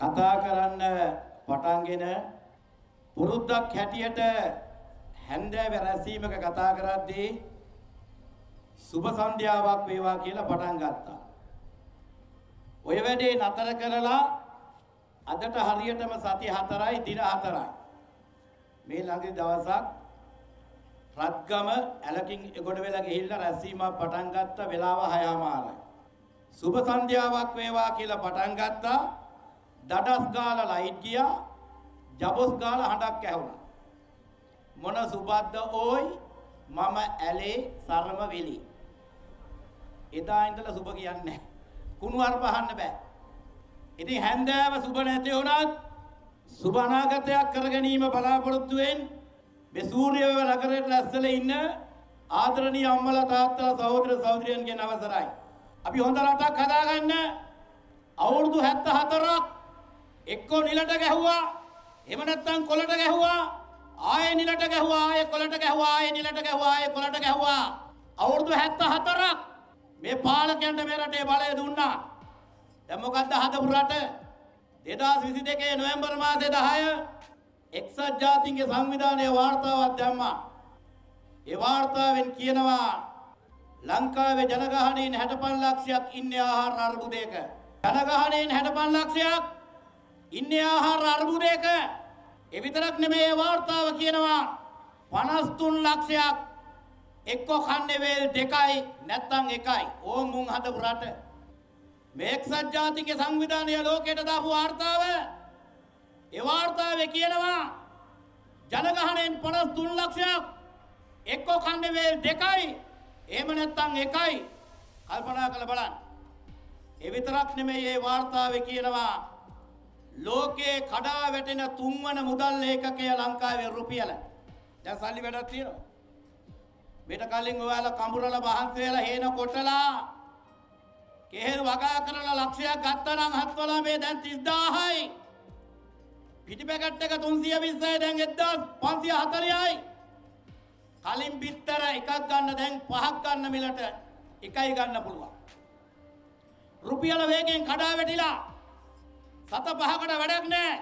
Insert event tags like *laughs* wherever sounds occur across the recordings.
කතා කරන්න පටන්ගෙන පුරුද්දක් හැටියට හැන්දෑ වැරැසීමක කතා කරද්දී සුබ සන්ධ්‍යාවක් වේවා කියලා පටන් ගත්තා. ඔය වැඩේ නතර කරලා අදට හරියටම සති 4යි දින 4යි. මේ ළඟදී දවසක් රත්ගම ඇලකින් එගොඩ වෙලා ගිහිල්ලා රැස්වීමක් පටන් ගත්ත වෙලාව 6:00යි. සුබ සන්ධ්‍යාවක් වේවා කියලා පටන් ගත්තා. දඩස් ගාලා ලයිට් ගියා ජබොස් ගාලා හඬක් ඇහුණා මොන සුබද්ද ඕයි මම ඇලේ සරම වෙලි එදා ඉඳලා සුබ කියන්නේ කුණු අර පහන්න බෑ ඉතින් හැන්දෑව සුබ නැති වුණත් සුබ අනාගතයක් කර ගැනීම බලාපොරොත්තු වෙන් මේ සූර්යව නගරයට ඇස්සලා ඉන්න ආදරණීය අම්මලා තාත්තලා සහෝදර සහෝදරියන්ගෙන් අවසරයි අපි හොඳ රටක් හදාගන්න අවුරුදු 74ක් එක්කෝ නිලට ගැහුවා එහෙම නැත්නම් කොළට ගැහුවා ආයෙ නිලට ගැහුවා ආයෙ කොළට ගැහුවා ආයෙ නිලට ගැහුවා ආයෙ කොළට ගැහුවා අවුරුදු 74ක් මේ පාලකයන්ට මේ රටේ බලය දුන්නා දැන් මොකද්ද හදපු රට 2022 නොවැම්බර් මාසේ 10 එක්සත් ජාතීන්ගේ සංවිධානයේ වාර්තාවක් දැම්මා ඒ වාර්තාවෙන් කියනවා ලංකාවේ ජනගහණයෙන් 65 ලක්ෂයක් ඉන්නේ ආහාර අර්බුදයක ජනගහණයෙන් 65 ලක්ෂයක් ඉන්නේ ආහාර අර්බුදයක ඒ විතරක් නෙමේ වාර්තාව කියනවා 53 ලක්ෂයක් එක්ක කන්නේවේල් දෙකයි නැත්නම් එකයි ඕම් මුන් හදපු රට මේක්සත් ජාතික සංවිධානය ලෝකයට දාපු වාර්තාව ඒ වාර්තාවේ කියනවා ජනගහණයෙන් 53 ලක්ෂයක් එක්ක කන්නේවේල් දෙකයි එහෙම නැත්නම් එකයි කල්පනා කරලා බලන්න ඒ විතරක් නෙමේ මේ වාර්තාවේ කියනවා ලෝකයේ කඩා වැටෙන තුන්වන මුදල් ඒකකය ලංකාවේ රුපියල. දැන් සල්ලි වැඩක් තියෙනවා. මෙට කලින් ඔයාලා කඹුරල බහන්ති වෙලා හේන කොටලා කෙහෙල් වගා කරලා ලක්ෂයක් ගත්තා නම් හත්වලා මේ දැන් 30000යි. පිටි පැකට් එක 320යි දැන් 1540යි. කලින් බිත්තර එකක් ගන්න දැන් පහක් ගන්න මිලට එකයි ගන්න පුළුවන්. රුපියල වේගෙන් කඩා වැටිලා සත පහකට වැඩක් නෑ.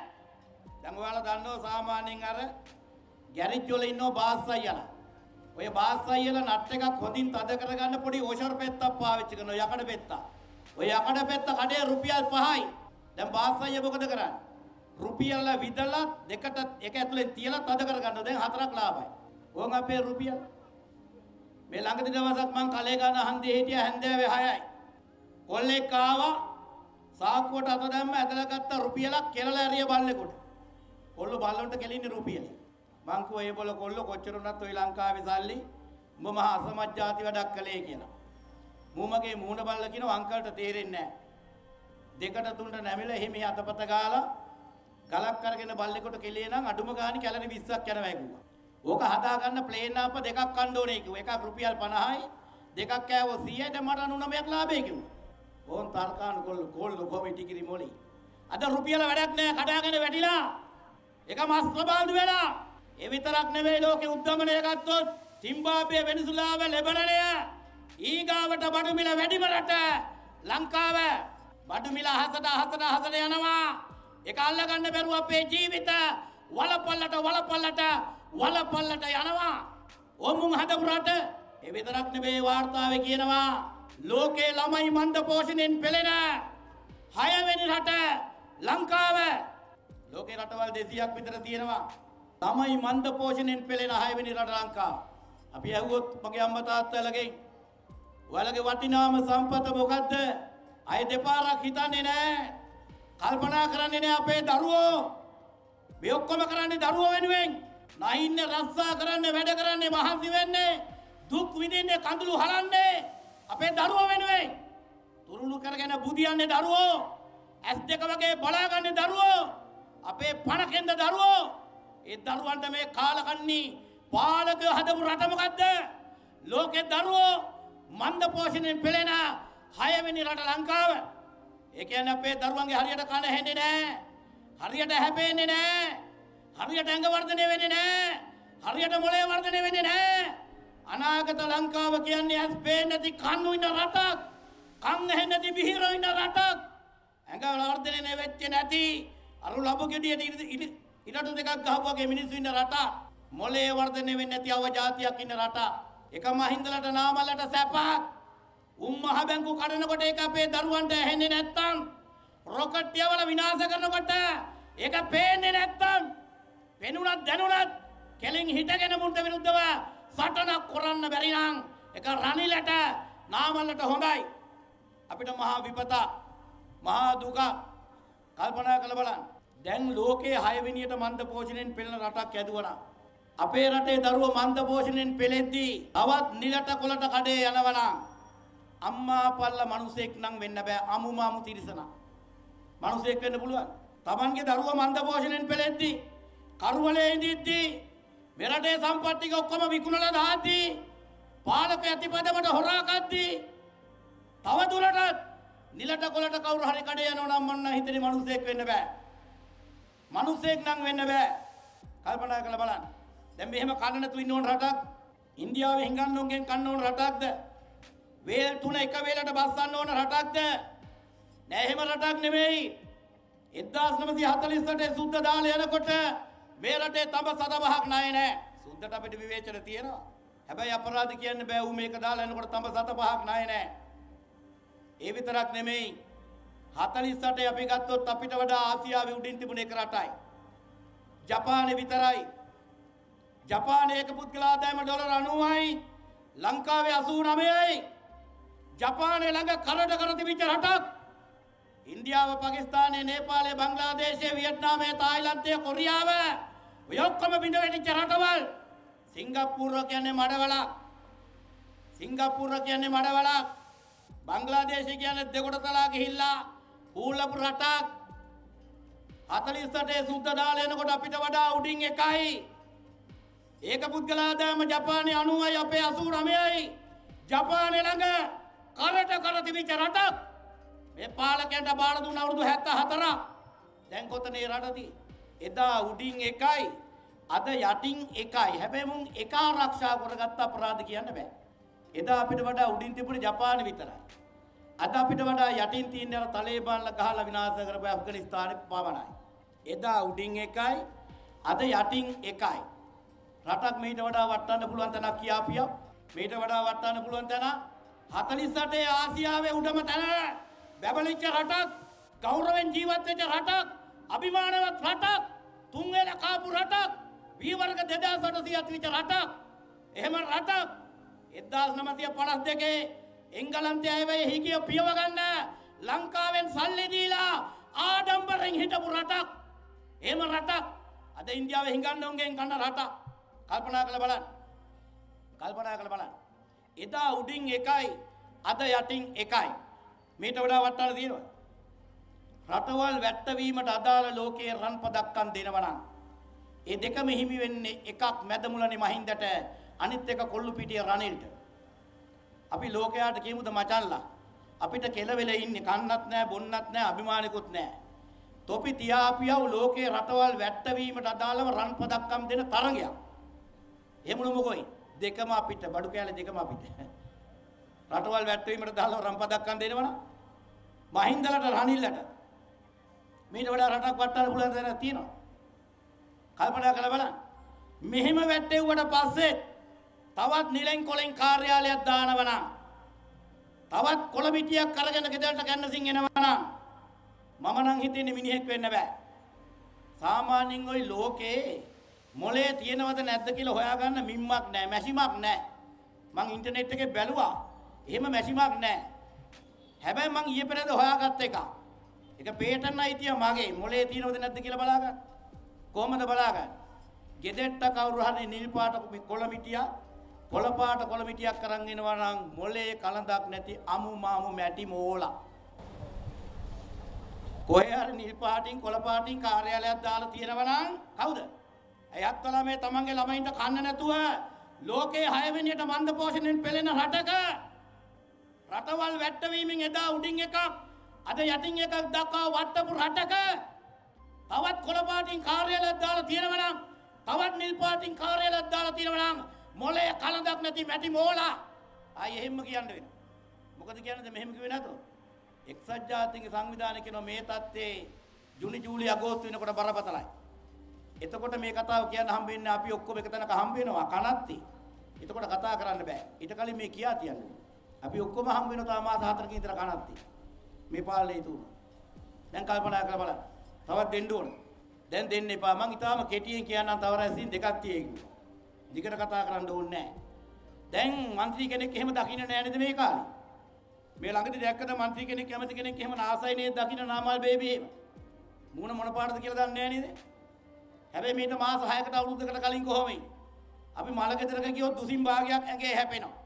දැන් ඔයාලා දන්නවා සාමාන්‍යයෙන් අර ගැරිජ් වල ඉන්නෝ බාස් අයියලා. ඔය බාස් අයියලා නට් එකක් හොඳින් තද කරගන්න පොඩි ඕෂර් පෙත්තක් පාවිච්චි කරනවා යකඩ පෙත්තක්. ඔය යකඩ පෙත්ත කඩේ රුපියල් 5යි. දැන් බාස් අයියා මොකද කරන්නේ? රුපියල් විදලා දෙකට එක ඇතුලෙන් තියලා තද කරගන්න දැන් හතරක් ලාභයි. ඕන් අපේ රුපියල් මේ ළඟදි දවසක් මං කලේ ගන්න හන්දියේ හිටියා හැන්දෑවේ 6යි. කොල්ලෙක් ආවා සාක්කුවට අත දැම්ම ඇදලා ගත්ත රුපියලක් කෙලලා ඇරිය බල්ලෙකුට. කොල්ල බල්ලොන්ට කෙලින්නේ රුපියල. මං කිව්වා ඒබොල්ල කොල්ල කොච්චර උනත් ওই ලංකාවේ සල්ලි උඹ මහා අසමත් ಜಾති වැඩක් කළේ කියලා. මූ මගේ මූණ බල්ල කියන අංකල්ට තේරෙන්නේ නැහැ. දෙකට තුනට නැමිලා එහෙම අතපත ගාලා ගලක් අරගෙන බල්ලෙකුට කෙලියේ නම් අඩුම ගානේ කැලරි 20ක් යනවා කිව්වා. ඕක හදාගන්න ප්ලේන් අප දෙකක් කන්න ඕනේ කිව්වා. එකක් රුපියල් 50යි දෙකක් කෑවෝ 100යි දැන් මට 99ක් ලාභය කිව්වා. ඕන් තර්කාණු කොල්ල කොල්ල කොමේ ටිකිරි මොලි. අද රුපියල වැඩක් නෑ කඩාගෙන වැටිලා. එක මස් ප්‍රබාඳු වෙලා. ඒ විතරක් නෙවෙයි ලෝකෙ උද්දමනය ගත්තොත් තිම්බාබ්වේ වෙනිසුලාව ලෙබනනය ඊගාවට බඩුමිල වැඩිම රට ලංකාව බඩුමිල අහසට අහසට අහසට යනවා. එක අල්ලගන්න බැරුව අපේ ජීවිත වලපල්ලට වලපල්ලට වලපල්ලට යනවා. ඔමුන් හදපු රට ඒ විතරක් නෙවෙයි වාර්තාවේ කියනවා ලෝකේ ළමයි මන්ද පෝෂණයෙන් පෙළෙන හයවෙනි රට ලංකාව ලෝකේ රටවල් දෙසියක් විතර තියෙනවා. ළමයි මන්ද පෝෂණයෙන් පෙළෙන හයවෙනි රට ලංකා. අපි ඇහුවොත් මගේ අම්මා තාත්තලගෙන් ඔයාලගේ වටිනාම සම්පත මොකද්ද? අය දෙපාරක් හිතන්නේ නැහැ. කල්පනා කරන්නේ නැහැ අපේ දරුවෝ. මේ ඔක්කොම කරන්නේ දරුවෝ වෙනුවෙන්. නයින්න රස්සා කරන්නේ වැඩ කරන්නේ මහන්සි වෙන්නේ. දුක් විඳින්නේ කඳුළු හලන්නේ. අපේ දරුවෝ වෙනුවෙන් තුරුණු කරගෙන බුදියන්නේ දරුවෝ ඇස් දෙක වගේ බලාගන්නේ දරුවෝ අපේ පණකෙන්ද දරුවෝ ඒ දරුවන්ට මේ කාලකන්නේ පාලක හදපු රට මොකද්ද ලෝකේ දරුවෝ මන්ද පෝෂණයෙන් පෙළෙන හයවෙනි රට ලංකාව ඒ කියන්නේ අපේ දරුවන්ගේ හරියට කන හෙන්නේ නැහැ හරියට හැපෙන්නේ නැහැ හරියට ඇඟ වර්ධනය වෙන්නේ නැහැ හරියට මොලේ වර්ධනය වෙන්නේ නැහැ අනාගත ලංකාව කියන්නේ ඇස් පේන්නේ නැති කන් උින රටක්. කන් ඇහෙන්නේ නැති බිහිර උින රටක්. ඇඟ වර්ධනය වෙච්ච නැති අරු ලබු ගෙඩියට ඉලටු දෙකක් ගහපු වගේ මිනිස්සු ඉන්න රට. මොලේ වර්ධනය වෙන්නේ නැති අවජාතියක් ඉන්න රට. එක මහින්දලට නාමලට සැපක්. උම්මහ බැංකු කඩනකොට ඒක අපේ දරුවන්ට ඇහෙන්නේ නැත්තම් රොකට් යවල විනාශ කරනකොට ඒක පේන්නේ නැත්තම් වෙනුණත් දැනුණත් කෙලින් හිටගෙන මුන්ට විරුද්ධව සටනක් කොරන්න බැරි නම් එක රනිලට නාමල්ලට හොඳයි. අපිට මහා විපත මහා දුක කල්පනා කළ බලන්න. දැන් ලෝකයේ හයවිනියට මන්ද පෝෂණයෙන් පෙළෙන රටක් ඇදුවනා. අපේ රටේ දරුව මන්ද පෝෂණයෙන් පෙළෙද්දී තවත් නිලට කොළට කඩේ යනවනම් අම්මා පල්ල මිනිසෙක් නම් වෙන්න බෑ අමු මාමු තිරිසනා. මිනිසෙක් වෙන්න පුළුවන්. Tamange දරුව මන්ද පෝෂණයෙන් පෙළෙද්දී කරුවලේ ඉඳිද්දී මෙරටේ සම්පත් ටික ඔක්කොම විකුණලා දාද්දී පාලක ඇතිපදමට හොරා ගද්දී තව දුරටත් නිලට කොලට කවුරු හරි කඩේ යනවා නම් මන්න හිතේ මිනිසෙක් වෙන්න බෑ. මිනිසෙක් නම් වෙන්න බෑ. කල්පනා කරලා බලන්න. දැන් මෙහෙම කන්න නැතු ඉන්න ඕන රටක් ඉන්දියාවේ හිඟන්නෝන්ගෙන් කන්න ඕන රටක්ද? වේල් තුන එක වේලට බස්සන්න ඕන රටක්ද? නෑ එහෙම රටක් නෙමෙයි. 1948 සුද්ධ දාල යනකොට මේ රටේ තඹ සතපහක් ණය නැහැ. සුද්දට අපිට විවේචන තියෙනවා. හැබැයි අපරාධ කියන්න බෑ ඌ මේක දාලා යනකොට තඹ සතපහක් ණය නැහැ. ඒ විතරක් නෙමෙයි 48 අපි ගත්තොත් අපිට වඩා ආසියාවේ උඩින් තිබුණ එක රටයි. ජපානේ විතරයි. ජපානයේ එක පුද්ගල ආදායම ඩොලර 90යි. ලංකාවේ 89යි. ජපානයේ ළඟ කරඩ කර තිබිච්ච රටක් ඉන්දියාව පකිස්ථානය නේපාලය බංගලාදේශය වියට්නාමය තායිලන්තය කොරියාව ඔයොක්කොම බිඳ වැටිච්ච රටවල් සිංගප්පූරුව කියන්නේ මඩවලක් සිංගප්පූරුව කියන්නේ මඩවලක් බංගලාදේශය කියන්නේ දෙකොට තලා ගිහිල්ලා ඌලපු රටක් 48 සුද්ධ දාලා එනකොට අපිට වඩා උඩින් එකයි ඒක පුද්ගලාදාම ජපානයේ 90යි අපේ 89යි ජපානයේ ළඟ කරට කර තිබිච්ච රටක් මේ පාලකයන්ට බාර දුන්න අවුරුදු 74ක්. දැන් කොතනේ රටදී? එදා උඩින් එකයි අද යටින් එකයි. හැබැයි මුන් එක ආරක්ෂා කරගත්ත අපරාධ කියන්න බෑ. එදා අපිට වඩා උඩින් තිබුණේ ජපාන විතරයි. අද අපිට වඩා යටින් තියෙන අර තලේබාන්ලා ගහලා විනාශ කරපු ඇෆ්ගනිස්තානේ පවණයි. එදා උඩින් එකයි අද යටින් එකයි. රටක් මීට වඩා වටන්න පුළුවන් තැනක් කියාපියක්. මීට වඩා වටන්න පුළුවන් තැන 48 ආසියාවේ උඩම තැන. බැබලිච්ච රටක් ගෞරවෙන් ජීවත්වෙච්ච රටක් අභිමානවත් රටක් තුන්වෙල කාපු රටක් වීවර්ග දෙදා සටසී අත්විච රටක් එහෙම රටක් එදදාස් නමතිය පනස් දෙකේ එංගලන්තය ඇවයි හිකිය පියවගන්න ලංකාවෙන් සල්ලිදීලා ආඩම්බරෙන් හිටපු රටක් එම රටක් අද ඉන්දියාව හිඟන්න උන්ගෙන් කන්න රටක් කල්පනා කළ බලන් කල්පනා කළ බලන් එදා උඩින් එකයි අද යටින් එකයි මේට වඩා වට්ටාල තියෙනවා. රටවල් වැට්ටවීමට අදාළ ලෝකයේ රන් පදක්කම් දෙනවා නම් ඒ දෙකම හිමි වෙන්නේ එකක් මැදමුලනේ මහින්දට අනිත් එක කොල්ලු පිටියේ රනිල්ට. අපි ලෝකයාට කියමුද මචල්ලා අපිට කෙලවෙල ඉන්නේ කන්නත් නැහැ බොන්නත් නැහැ අභිමානිකුත් නැහැ. තොපි තියාපියව ලෝකේ රටවල් වැට්ටවීමට අදාළව රන් පදක්කම් දෙන තරගයක්. එහෙම නෙමෙයි දෙකම අපිට බඩු කැලේ දෙකම අපිට. රටවල් වැට්ටීමට දාලා රම්පදක් කන් දෙනවනම් මහින්දලට රනිල්ලට මීට වඩා රටක් වට්ටන්න පුළුවන් දේ තියෙනවා. කල්පනා කරලා බලන්න. මෙහෙම වැටෙව්වට පස්සේ තවත් නිලෙන් කොලෙන් කාර්යාලයක් දානවා නම් තවත් කොළ පිටියක් අරගෙන ගෙදරට ගන්න සිං එනවා නම් මම නම් හිතන්නේ මිනිහෙක් වෙන්න බෑ. සාමාන්‍යයෙන් ওই ලෝකේ මොලේ තියෙනවද නැද්ද කියලා හොයාගන්න මිම්මක් නැහැ, මැෂිමක් නැහැ. මං ඉන්ටර්නෙට් එකේ බැලුවා. එහෙම මැෂිමක් නැහැ. හැබැයි මං ඊයේ පෙරේද හොයාගත්ත එක. ඒක පේටන් අයිතිය මගේ මොලේ තියෙනවද නැද්ද කියලා බලාගන්න. කොහමද බලාගන්න? ගෙදෙට්ට කවුරු හරි නිල් පාට කොළමිටියා කොළ පාට කොළමිටියක් කරන් එනවා නම් මොලේ කලඳක් නැති අමු මාමු මැටි මෝලා. කොහේ හරි නිල් පාටින් කොළ පාටින් කාර්යාලයක් දාලා තියෙනවා නම් කවුද? එයත් වල මේ තමන්ගේ ළමයින්ට කන්න නැතුව ලෝකයේ 6 වෙනියට මන්ද පෝෂණයෙන් පෙළෙන රටක රටවල් වැට්ටවීමෙන් එදා උඩින් එකක් අද යටින් එකක් දක්වා වට්ටපු රටක තවත් කොළපාටින් කාර්යාලයක් දාලා තියෙනවනම් තවත් නිල් පාටින් කාර්යාලයක් දාලා තියෙනවනම් මොලේ කලඳක් නැති මැටි මෝලා ආයි එහෙම කියන්න වෙනවා. මොකද කියන්නේ මෙහෙම කිව්වේ නැතෝ. එක්සත් ජාතීන්ගේ සංවිධානය කියන මේ தත්තේ ජුනි ජූලි අගෝස්තු වෙනකොට බරපතලයි. එතකොට මේ කතාව කියන්න හම්බ වෙන්නේ අපි ඔක්කොම එක තැනක හම්බ වෙනවා කනත්ති. එතකොට කතා කරන්න බෑ. ඊට කලින් මේ කියා තියන්නේ. අපි ඔක්කොම හම් වෙන තා මාස හතරකින් විතර කණක් තියෙනවා. මේ පාලනේ තුන. දැන් කල්පනා කරලා බලන්න. තවත් දෙන්න ඕන. දැන් දෙන්න එපා. මං ඊටාම කෙටියෙන් කියන්නම් තව රැසින් දෙකක් තියෙයි. දිගට කතා කරන්න ඕනේ නැහැ. දැන් മന്ത്രി කෙනෙක් එහෙම දකින්න නෑ නේද මේ කාලේ? මේ ළඟදී දැක්කද മന്ത്രി කෙනෙක් කැමති කෙනෙක් එහෙම ආසයි නේද දකින්න නාමල් බේබී එහෙම. මූණ මොන පාටද කියලා දන්නේ නෑ නේද? හැබැයි මේට මාස 6කට අවුරුද්දකට කලින් කොහොමයි? අපි මල ගෙදරක ගියොත් දුසින් භාගයක් ඇඟේ හැපෙනවා.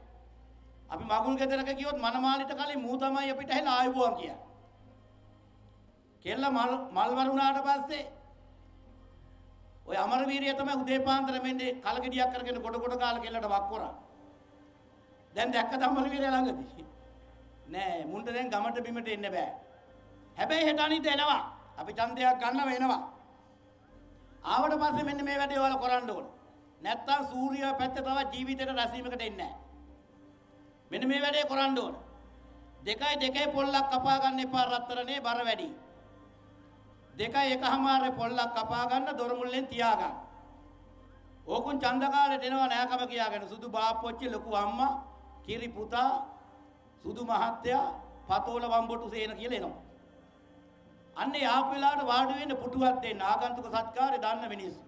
අපි මගුල් ගෙදරක ගියොත් මනමාලිට කලින් මූ තමයි අපිට ඇහිලා ආයුබෝවන් කියන්නේ. කෙල්ල මල් මල් වරුණාට පස්සේ ඔය අමරවීරිය තමයි උදේපාන්දර මෙන්නේ කලගෙඩියක් කරගෙන ගොඩ ගොඩ කාලා කෙල්ලට වක් කරා. දැන් දැක්කද අමරවීරිය ළඟදී? නෑ මුන්ට දැන් ගමට බිමට එන්න බෑ. හැබැයි හෙට අනිත් එනවා. අපි ඡන්දයක් ගන්න වෙනවා. ආවට පස්සේ මෙන්න මේ වැඩේ ඔයාලා කරන්න ඕන. නැත්තම් සූර්යයා පැත්තේ තවත් ජීවිතේට රැසීමකට එන්නේ නෑ. මෙන්න මේ වැඩේ කරන්න ඕන. දෙකයි දෙකේ පොල්ලක් කපා ගන්න එපා රත්තරනේ බර වැඩි. දෙකයි එකමාරේ පොල්ලක් කපා ගන්න දොර මුල්ලෙන් තියා ගන්න. ඕකුන් චන්දකාරේ දෙනවා නෑකම කියාගෙන සුදු බාප්පොච්චි ලොකු අම්මා කිරි පුතා සුදු මහත්තයා පතෝල වම්බොටු සේන කියලා එනවා. අන්නේ ආපු වෙලාවට වාඩි වෙන්න පුටුවක් දෙන්න ආගන්තුක සත්කාරය දාන්න මිනිස්සු.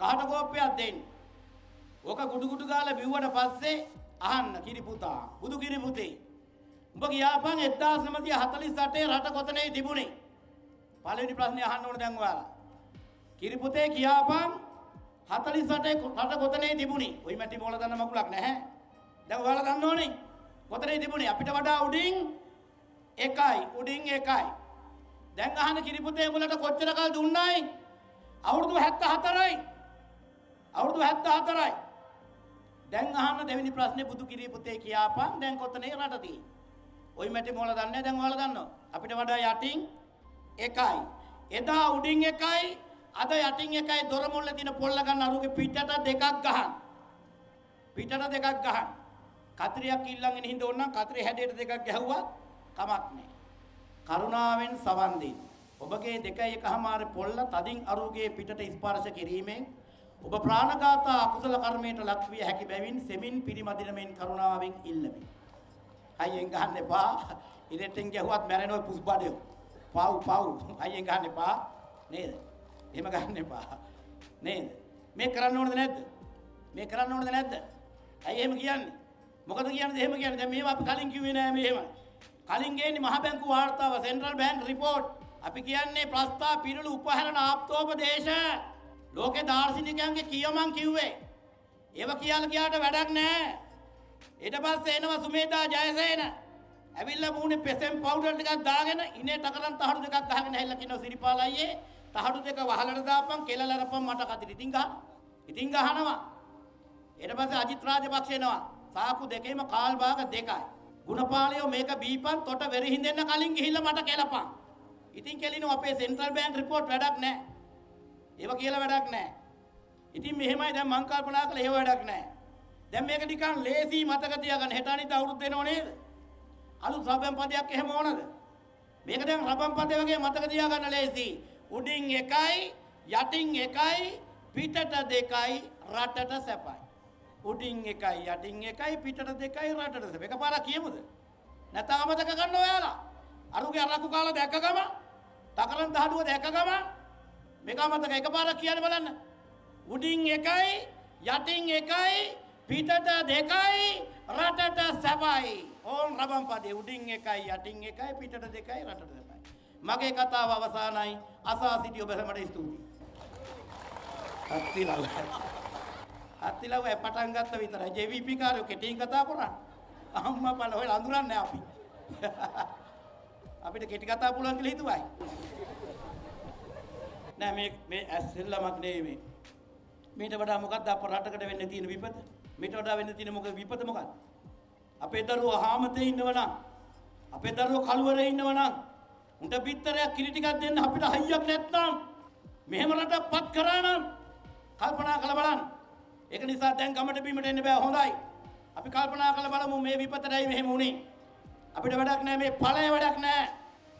කහට කෝප්පයක් දෙන්න. ඔක ගුඩු ගුඩු ගාලා බිව්වට පස්සේ අහන්න කිරි පුතා බුදු කිරි පුතේ උඹ ගියාපන් 1948 රට කොතනේ තිබුණේ පළවෙනි ප්‍රශ්නේ අහන්න ඕන දැන් ඔයාලා කිරි පුතේ ගියාපන් 48 රට කොතනේ තිබුණේ ওই මැටි මොල දන්න මකුලක් නැහැ දැන් ඔයාලා දන්න ඕනේ කොතනේ තිබුණේ අපිට වඩා උඩින් එකයි උඩින් එකයි දැන් අහන කිරි පුතේ උඹලට කොච්චර කල් දුන්නයි අවුරුදු 74යි අවුරුදු 74යි දැන් අහන්න දෙවෙනි ප්‍රශ්නේ බුදු කිරී පුතේ කියාපන් දැන් කොතනේ රට තියෙන්නේ? ওই මැටි මොළ දන්නේ දැන් ඔයාලා දන්නවා. අපිට වඩා යටින් එකයි. එදා උඩින් එකයි අද යටින් එකයි දොර මුල්ල තියෙන පොල්ල ගන්න අරුගේ පිටට දෙකක් ගහන. පිටට දෙකක් ගහන. කතරියක් ඉල්ලගෙන හින්ද ඕන නම් කතරේ හැඩයට දෙකක් ගැහුවත් කමක් නැහැ. කරුණාවෙන් සවන් දෙන්න. ඔබගේ දෙකයි එකමාර පොල්ල තදින් අරුගේ පිටට ස්පර්ශ කිරීමෙන් ඔබ ප්‍රාණඝාත අකුසල කර්මයට ලක්විය හැකි බැවින් සෙමින් පිරිමදින මෙන් කරුණාවෙන් ඉල්ලමි. අයියෙන් ගන්න එපා. ඉරෙට්ටෙන් ගැහුවත් මැරෙන ඔය පුස්බඩේ. පව් පව්. අයියෙන් ගන්න එපා. නේද? එහෙම ගන්න එපා. නේද? මේ කරන්න ඕනද නැද්ද? මේ කරන්න ඕනද නැද්ද? ඇයි එහෙම කියන්නේ? මොකද කියන්නේ එහෙම කියන්නේ? දැන් මේවා අපි කලින් කිව්වේ නෑ මෙහෙම. කලින් ගේන්නේ මහ බැංකු වාර්තාව, සෙන්ට්‍රල් බැංක් රිපෝට්. අපි කියන්නේ ප්‍රස්තාව පිරුළු උපහරණ ආප්තෝපදේශ ලෝකේ දාර්ශනිකයන්ගේ කියමන් කිව්වේ. ඒව කියලා කියාට වැඩක් නැහැ. ඊට පස්සේ එනවා සුමේදා ජයසේන. ඇවිල්ලා මූණේ පෙසෙම් පවුඩර් ටිකක් දාගෙන ඉනේ ටකරන් තහඩු දෙකක් ගහගෙන ඇවිල්ලා කියනවා සිරිපාල අයියේ තහඩු දෙක වහලට දාපන් කෙලල අරපන් මට කතිරි. ඉතින් ගහන. ඉතින් ගහනවා. ඊට පස්සේ අජිත් රාජපක්ෂ එනවා. සාකු දෙකේම කාල් භාග දෙකයි. ගුණපාලයෝ මේක බීපන් තොට වෙරි හිඳෙන්න කලින් ගිහිල්ලා මට කෙලපන්. ඉතින් කෙලිනු අපේ සෙන්ට්‍රල් බැංක් රිපෝට් වැඩක් නැහැ. ඒව කියලා වැඩක් නැහැ. ඉතින් මෙහෙමයි දැන් මං කල්පනා කළා ඒව වැඩක් නැහැ. දැන් මේක නිකන් ලේසි මතක තියාගන්න හෙට අනිත් අවුරුද්ද එනව නේද? අලුත් රබම් පදයක් එහෙම ඕනද? මේක දැන් රබම් පදේ වගේ මතක තියාගන්න ලේසි. උඩින් එකයි, යටින් එකයි, පිටට දෙකයි, රටට සැපයි. උඩින් එකයි, යටින් එකයි, පිටට දෙකයි, රටට සැපයි. එකපාරක් කියමුද? නැත්නම් අමතක ගන්න ඔයාලා. අරුගේ අරක්කු කාලා දැක්ක ගම, තකරන් තහඩුව දැක්ක ගම මේක අමතක එකපාරක් කියන්න බලන්න. උඩින් එකයි යටින් එකයි පිටට දෙකයි රටට සැපයි. ඕන් රබම් පදේ උඩින් එකයි යටින් එකයි පිටට දෙකයි රටට සැපයි. මගේ කතාව අවසానයි. අසා සිටි ඔබ හැමට ස්තුතියි. අත්තිලව. අත්තිලව පටන් ගත්ත විතරයි. JVP කාරෝ කෙටින් කතා කරන්නේ. අම්මා බලලා ඔය අඳුරන්නේ අපි. *laughs* අපිට කෙටි කතා පුළුවන් කියලා හිතුවයි. නෑ මේ මේ ඇස් සෙල්ලමක් නෙමෙයි. මේට වඩා මොකක්ද අප රටකට වෙන්න තියෙන විපත? මේට වඩා වෙන්න තියෙන මොකද විපත මොකක්ද? අපේ දරුවෝ හාමතේ ඉන්නවනම් අපේ දරුවෝ කළුවරේ ඉන්නවනම් උන්ට පිටතරයක් කිරි ටිකක් දෙන්න අපිට හයියක් නැත්නම් මෙහෙම රටක් පත් කරා නම් කල්පනා කළ බලන්න. ඒක නිසා දැන් ගමට බීමට එන්න බෑ හොඳයි. අපි කල්පනා කළ බලමු මේ විපතටයි මෙහෙම වුනේ. අපිට වැඩක් නෑ මේ ඵලය වැඩක් නෑ.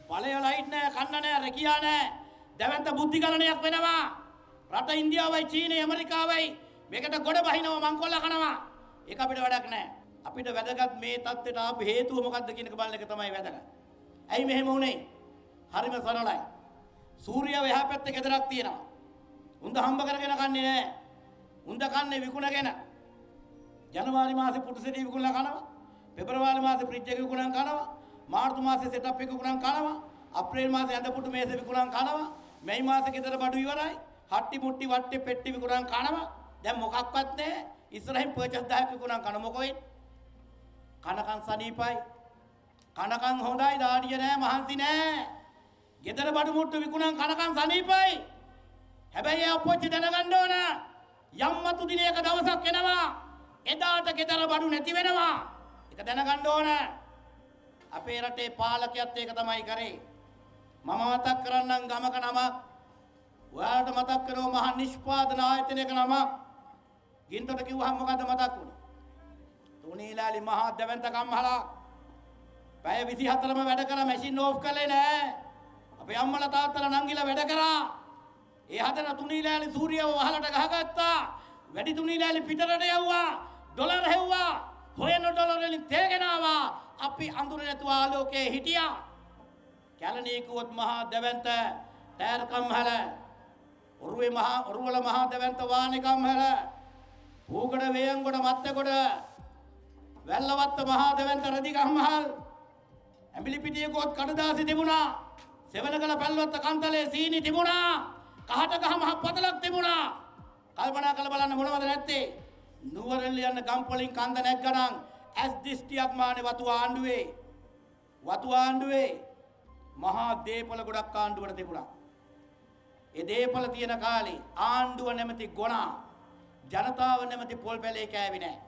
ඵලය ලයිට් නෑ කන්න නෑ රැකියා නෑ දැවැන්ත බුද්ධිගලනයක් වෙනවා. රට ඉන්දියාවයි චීනය ඇමරිකාවයි මේකට ගොඩ බහිනව මංකොල්ල කනවා. ඒක අපිට වැඩක් නෑ. අපිට වැදගත් මේ தත්ත්වයට ආපු හේතුව මොකද්ද කියන එක බලන එක තමයි වැදගත්. ඇයි මෙහෙම වුනේ? හරිම සරලයි. සූර්යයා එහා පැත්තේ ගෙදරක් තියෙනවා. උන්ද හම්බ කරගෙන කන්නේ නෑ. උන්ද කන්නේ විකුණගෙන. ජනවාරි මාසේ පුටුසෙටි විකුණලා කනවා. පෙබරවාරි මාසේ ෆ්‍රිජ් එක විකුණන් කනවා. මාර්තු මාසේ සෙටප් එක විකුණන් කනවා. අප්‍රේල් මාසේ ඇඳ පුටු මේසෙ විකුණන් කනවා. මේ මාස ගෙදර බඩු ඉවරයි. හට්ටි මුට්ටි වට්ටි පෙට්ටි විකුණන් කනවා. දැන් මොකක්වත් නැහැ. ඉස්සරහින් පර්චස් 10ක් විකුණන් කන මොකෙයි? කනකන් සනීපයි. කනකන් හොඳයි, දාඩිය නැහැ, මහන්සි නැහැ. ගෙදර බඩු මුට්ටු විකුණන් කනකන් සනීපයි. හැබැයි ඒ අපොච්චි දැනගන්න ඕන. යම්මතු දිනයක දවසක් එනවා. එදාට ගෙදර බඩු නැති වෙනවා. ඒක දැනගන්න ඕන. අපේ රටේ පාලකයත් ඒක තමයි කරේ. මම මතක් කරන්නම් ගමක නම ඔයාලට මතක් කරව මහා නිෂ්පාදන ආයතනයක නම ගින්තොට කිව්වහම මොකද මතක් වුණේ තුනීලාලි මහා දෙවන්ත කම්හලා පැය 24ම වැඩ කරා මැෂින් ඕෆ් කළේ නෑ අපේ අම්මලා තාත්තලා නංගිලා වැඩ කරා ඒ හදන තුනීලාලි සූර්යව වහලට ගහගත්තා වැඩි තුනීලාලි පිටරට යව්වා ඩොලර් හෙව්වා හොයන ඩොලර් වලින් තේගෙන ආවා අපි අඳුර නැතුව ආලෝකයේ හිටියා කැලණිය කිව්වොත් මහා දෙවන්ත තෑරකම්හල උරුවේ මහා උරුවල මහා දෙවන්ත වාණිකම්හල ඌගඩ වේයන්ගොඩ මත්තගොඩ වැල්ලවත්ත මහා දෙවන්ත රදිගම්හල් ඇඹිලිපිටිය කිව්වොත් කඩදාසි තිබුණා සෙවණගල පැල්වත්ත කන්තලේ සීනි තිබුණා කහටගහ මහ පතලක් තිබුණා කල්පනා කරලා බලන්න මොනවද නැත්තේ නුවරෙල්ල යන ගම්පලින් කන්ද නැග්ගනම් ඇස් දිස්ටියක් මානේ වතු ආණ්ඩුවේ වතු ආණ්ඩුවේ මහා දේපල ගොඩක් ආණ්ඩුවට තිබුණා. ඒ දේපල තියෙන කාලේ ආණ්ඩුව නැමැති ගොනා ජනතාව නැමැති පොල් පැලේ කෑවේ නැහැ.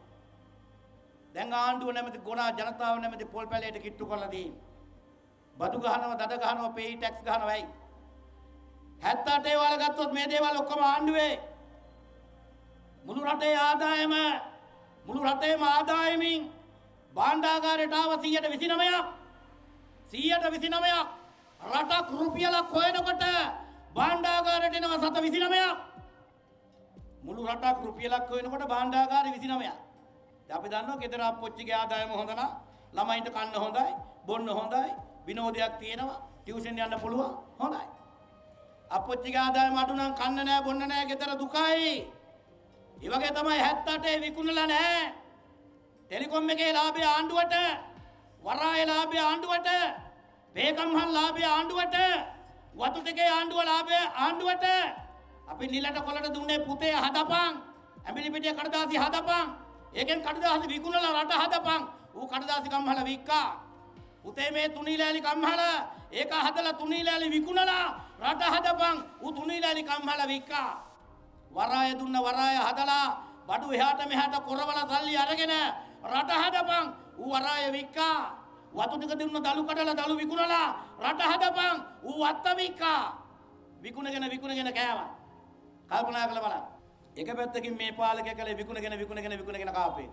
දැන් ආණ්ඩුව නැමැති ගොනා ජනතාව නැමැති පොල් පැලේට කිට්ටු කරලා දීන. බදු ගහනවා, දඩ ගහනවා, පේයි ටැක්ස් ගහනවා ඇයි? 78 වල ගත්තොත් මේ දේවල් ඔක්කොම ආණ්ඩුවේ මුළු රටේ ආදායම මුළු රටේම ආදායමින් භාණ්ඩාගාරයට ආව 129ක් 129ක් රටක් රුපියලක් හොයනකොට භාණ්ඩාගාරයට එනවා සත 29ක්. මුළු රටක් රුපියලක් හොයනකොට භාණ්ඩාගාරේ 29ක්. දැන් අපි දන්නවා ගෙදර අප්පොච්චිගේ ආදායම හොඳ නම් ළමයින්ට කන්න හොඳයි, බොන්න හොඳයි, විනෝදයක් තියෙනවා, ටියුෂන් යන්න පුළුවන් හොඳයි. අප්පොච්චිගේ ආදායම අඩු නම් කන්න නෑ, බොන්න නෑ, ගෙදර දුකයි. ඒ වගේ තමයි 78 විකුණලා නැහැ. ටෙලිකොම් එකේ ලාභය ආණ්ඩුවට, වරායේ ලාභය ආණ්ඩුවට පේගම්හන් ලාභය ආණ්ඩුවට වතුටකේ ආණ්ඩුව ලාභය ආණ්ඩුවට අපි නිලට කොලට දුන්නේ පුතේ හදපං ඇමිලිපිටිය කඩදාසි හදපං ඒකෙන් කඩදාසි විකුණලා රට හදපං ඌ කඩදාසි ගම්හල වික්කා පුතේ මේ තුනීලෑලි ගම්හල ඒක හදලා තුනීලෑලි විකුණලා රට හදපං ඌ තුනීලෑලි ගම්හල වික්කා වරාය දුන්න වරාය හදලා බඩු එහාට මෙහාට කොරවලා සල්ලි අරගෙන රට හදපං ඌ වරාය වික්කා වතු ටික දිනුන දලු කඩලා දලු විකුණලා රට හදපන් ඌ වත්ත විකා විකුණගෙන විකුණගෙන කෑවා කල්පනා කරලා බලන්න එක පැත්තකින් මේ පාලකයා කලේ විකුණගෙන විකුණගෙන විකුණගෙන කාපේ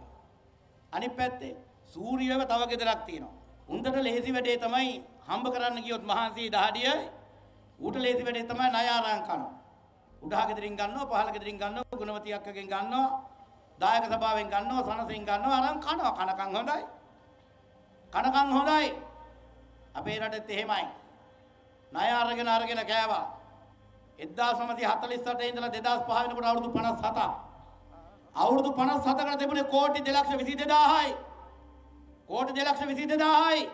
අනිත් පැත්තේ සූර්යයව තව ගෙදරක් තියෙනවා උන්දට ලෙහෙසි වැඩේ තමයි හම්බ කරන්න ගියොත් මහන්සිය දහඩියයි ඌට ලෙහෙසි වැඩේ තමයි ණය ආරං කරනවා උඩහ ගෙදරින් ගන්නවා පහළ ගෙදරින් ගන්නවා ගුණවති අක්කගෙන් ගන්නවා දායක සභාවෙන් ගන්නවා සනසෙන් ගන්නවා අරන් කනවා කනකන් හොඳයි කනකන් හොඳයි. අපේ රටෙත් එහෙමයි. ණය අරගෙන අරගෙන කෑවා. 1948 ඉඳලා 2005 වෙනකොට අවුරුදු 57ක්. අවුරුදු 57කට තිබුණේ කෝටි 222000යි. කෝටි 222000යි.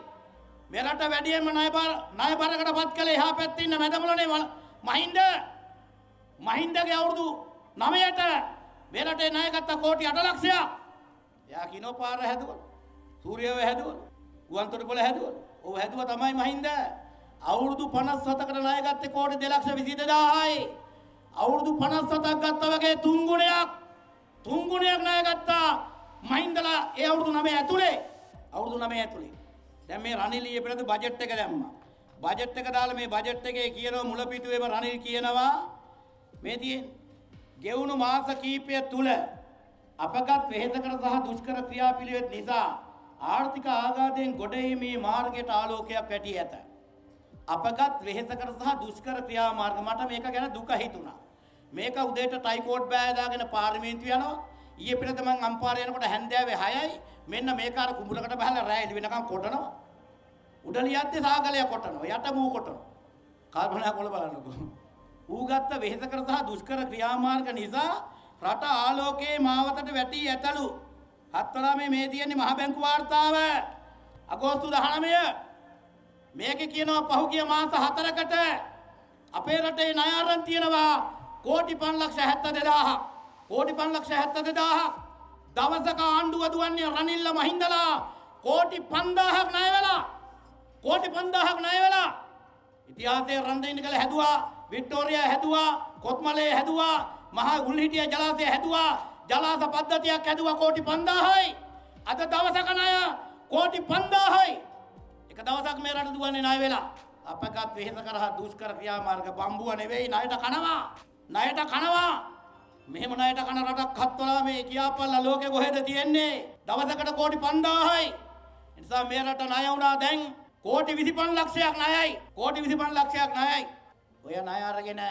මේ රට වැඩියෙන්ම ණය බර ණය බරකටපත් කළේ එහා පැත්තේ ඉන්න මැදමුලනේ මහින්ද. මහින්දගේ අවුරුදු 9ට මේ රටේ ණය ගත්ත කෝටි 8 ලක්ෂයක්. එයා කිනෝ පාර හැදුවා. සූර්යව හැදුවා. ගුවන්තොටුපොළ හැදුවා. ඔව් හැදුවා තමයි මහින්ද. අවුරුදු 57කට ණය ගත්තේ කෝටි 222000යි. අවුරුදු 57ක් ගත්තා වගේ තුන් ගුණයක් තුන් ගුණයක් ණය ගත්තා මහින්දලා ඒ අවුරුදු 9 ඇතුලේ අවුරුදු 9 ඇතුලේ. දැන් මේ රනිල් ඊයේ පෙරේද බජට් එක දැම්මා. බජට් එක දාලා මේ බජට් එකේ කියනවා මුලපිටුවේම රනිල් කියනවා මේ තියෙන ගෙවුණු මාස කීපය තුල අපගත් වෙහෙසකර සහ දුෂ්කර ක්‍රියාපිළිවෙත් නිසා ආර්ථික ආගාතයෙන් ගොඩීමේ මාර්ගයට ආලෝකයක් වැටී ඇත. අපගත් වෙහෙසකර සහ දුෂ්කර ක්‍රියාමාර්ග මට මේක ගැන දුක හිතුණා. මේක උදේට ටයිකෝඩ් බෑ දාගෙන පාර්ලිමේන්තුව යනවා. ඊයේ පෙරේද මං අම්පාරේ යනකොට හැන්දෑවේ 6යි මෙන්න මේක අර කුඹුලකට බහලා රෑ එළි වෙනකන් කොටනවා. උඩලියද්දි සාගලය කොටනවා. යට මූ කොටනවා. කල්පනා කරලා බලන්නකෝ. ඌ ගත්ත වෙහෙසකර සහ දුෂ්කර ක්‍රියාමාර්ග නිසා රට ආලෝකයේ මාවතට වැටි ඇතලු හත්වලා මේ මේ තියෙන්නේ මහ බැංකු වාර්තාව අගෝස්තු 19 මේකේ කියනවා පහුගිය මාස 4කට අපේ රටේ ණය අරන් තියෙනවා කෝටි 5 ලක්ෂ 72000 කෝටි 5 ලක්ෂ 72000 දවසක ආණ්ඩුව දුවන්නේ රනිල්ල මහින්දලා කෝටි 5000ක් ණය වෙලා කෝටි 5000ක් ණය වෙලා ඉතිහාසයේ රන්දෙන් කළ හැදුවා වික්ටෝරියා හැදුවා කොත්මලේ හැදුවා මහා උල්හිටිය ජලාශය හැදුවා ජලාස පද්ධතියක් ඇදුව කෝටි පන්දාහයි. අද දවසකනය කෝටි පන්දාහයි. එක දවසක් මේ රට දුවන්නේ නය වෙලා. අපකත් වෙහෙස කරහ දුෂ්කර ක්‍රියාමාර්ග බම්බුව නෙවෙයි ණයට කනවා. ණයට කනවා. මෙහෙම ණයට කන රටක් හත්වලා මේ කියාපල්ලා ලෝකෙ කොහෙද තියෙන්නේ? දවසකට කෝටි 5000යි. ඒ නිසා මේ රට ණය වුණා දැන් කෝටි 25 ලක්ෂයක් ණයයි. කෝටි 25 ලක්ෂයක් ණයයි. ඔය ණය අරගෙන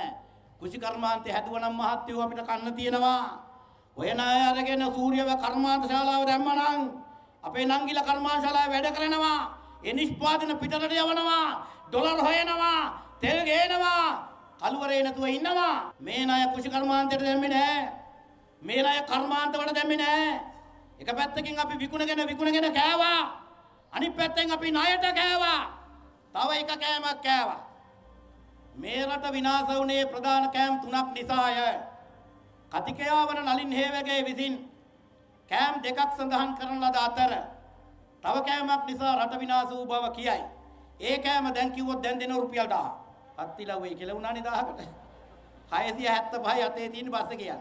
කුෂිකර්මාන්තේ හැදුවනම් මහත්වෝ අපිට කන්න තියෙනවා. ඔය ණය අරගෙන සූර්යව කර්මාන්ත ශාලාව දැම්මනම් අපේ නංගිල කර්මාන්ත ශාලාවේ වැඩ කරනවා. ඒ නිෂ්පාදන පිටරට යවනවා. ඩොලර් හොයනවා. තෙල් ගේනවා. කලවරේ නැතුව ඉන්නවා. මේ ණය කුෂි කර්මාන්තයට දැම්මේ නැහැ. මේ ණය කර්මාන්ත වලට දැම්මේ නැහැ. එක පැත්තකින් අපි විකුණගෙන විකුණගෙන කෑවා. අනිත් පැත්තෙන් අපි ණයට කෑවා. තව එක කෑමක් කෑවා. මේ රට විනාශ වුණේ ප්‍රධාන කෑම් තුනක් නිසාය. කතිකයා වන නලින් හේවගේ විසින් කෑම් දෙකක් සඳහන් කරන ලද අතර තව කෑමක් නිසා රට විනාශ වූ බව කියයි. ඒ කෑම දැන් කිව්වොත් දැන් දෙන රුපියල් 1000. පත්තිලව්වේ කියලා වුණානේ 1000කට. 675යි අතේ තියෙන බස් එක යන.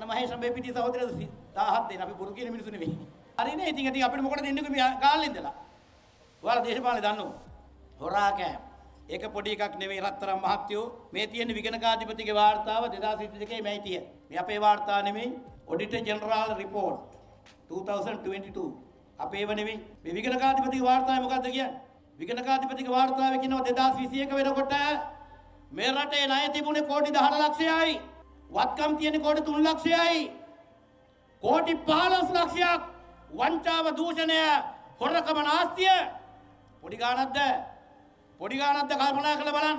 මම හේෂම් බේපිටි සහෝදර 1000ක් දෙන අපි බුරු කියන මිනිස්සු නෙවෙයි. හරිනේ ඉතින් ඉතින් අපිට මොකටද දෙන්නේ මේ කාලේ ඉඳලා. ඔයාලා දේශපාලනේ දන්නෝ. හොරා කෑම. ඒක පොඩි එකක් නෙවෙයි රත්තරන් මහත්තයෝ මේ තියෙන විගණකාධිපතිගේ වාර්තාව 2022 මේ තියෙන. මේ අපේ වාර්තාව නෙමෙයි ඔඩිටර් ජෙනරාල් රිපෝට් 2022 අපේව නෙමෙයි. මේ විගණකාධිපතිගේ වාර්තාවේ මොකද්ද කියන්නේ? විගණකාධිපතිගේ වාර්තාවේ කියනවා 2021 වෙනකොට මේ රටේ ණය තිබුණේ කෝටි 18 ලක්ෂයයි. වත්කම් තියෙන කෝටි 3 ලක්ෂයයි. කෝටි 15 ලක්ෂයක් වංචාව දූෂණය හොරකම නාස්තිය පොඩි ගාණක්ද? පොඩි ගානක්ද කල්පනා කරලා බලන්න.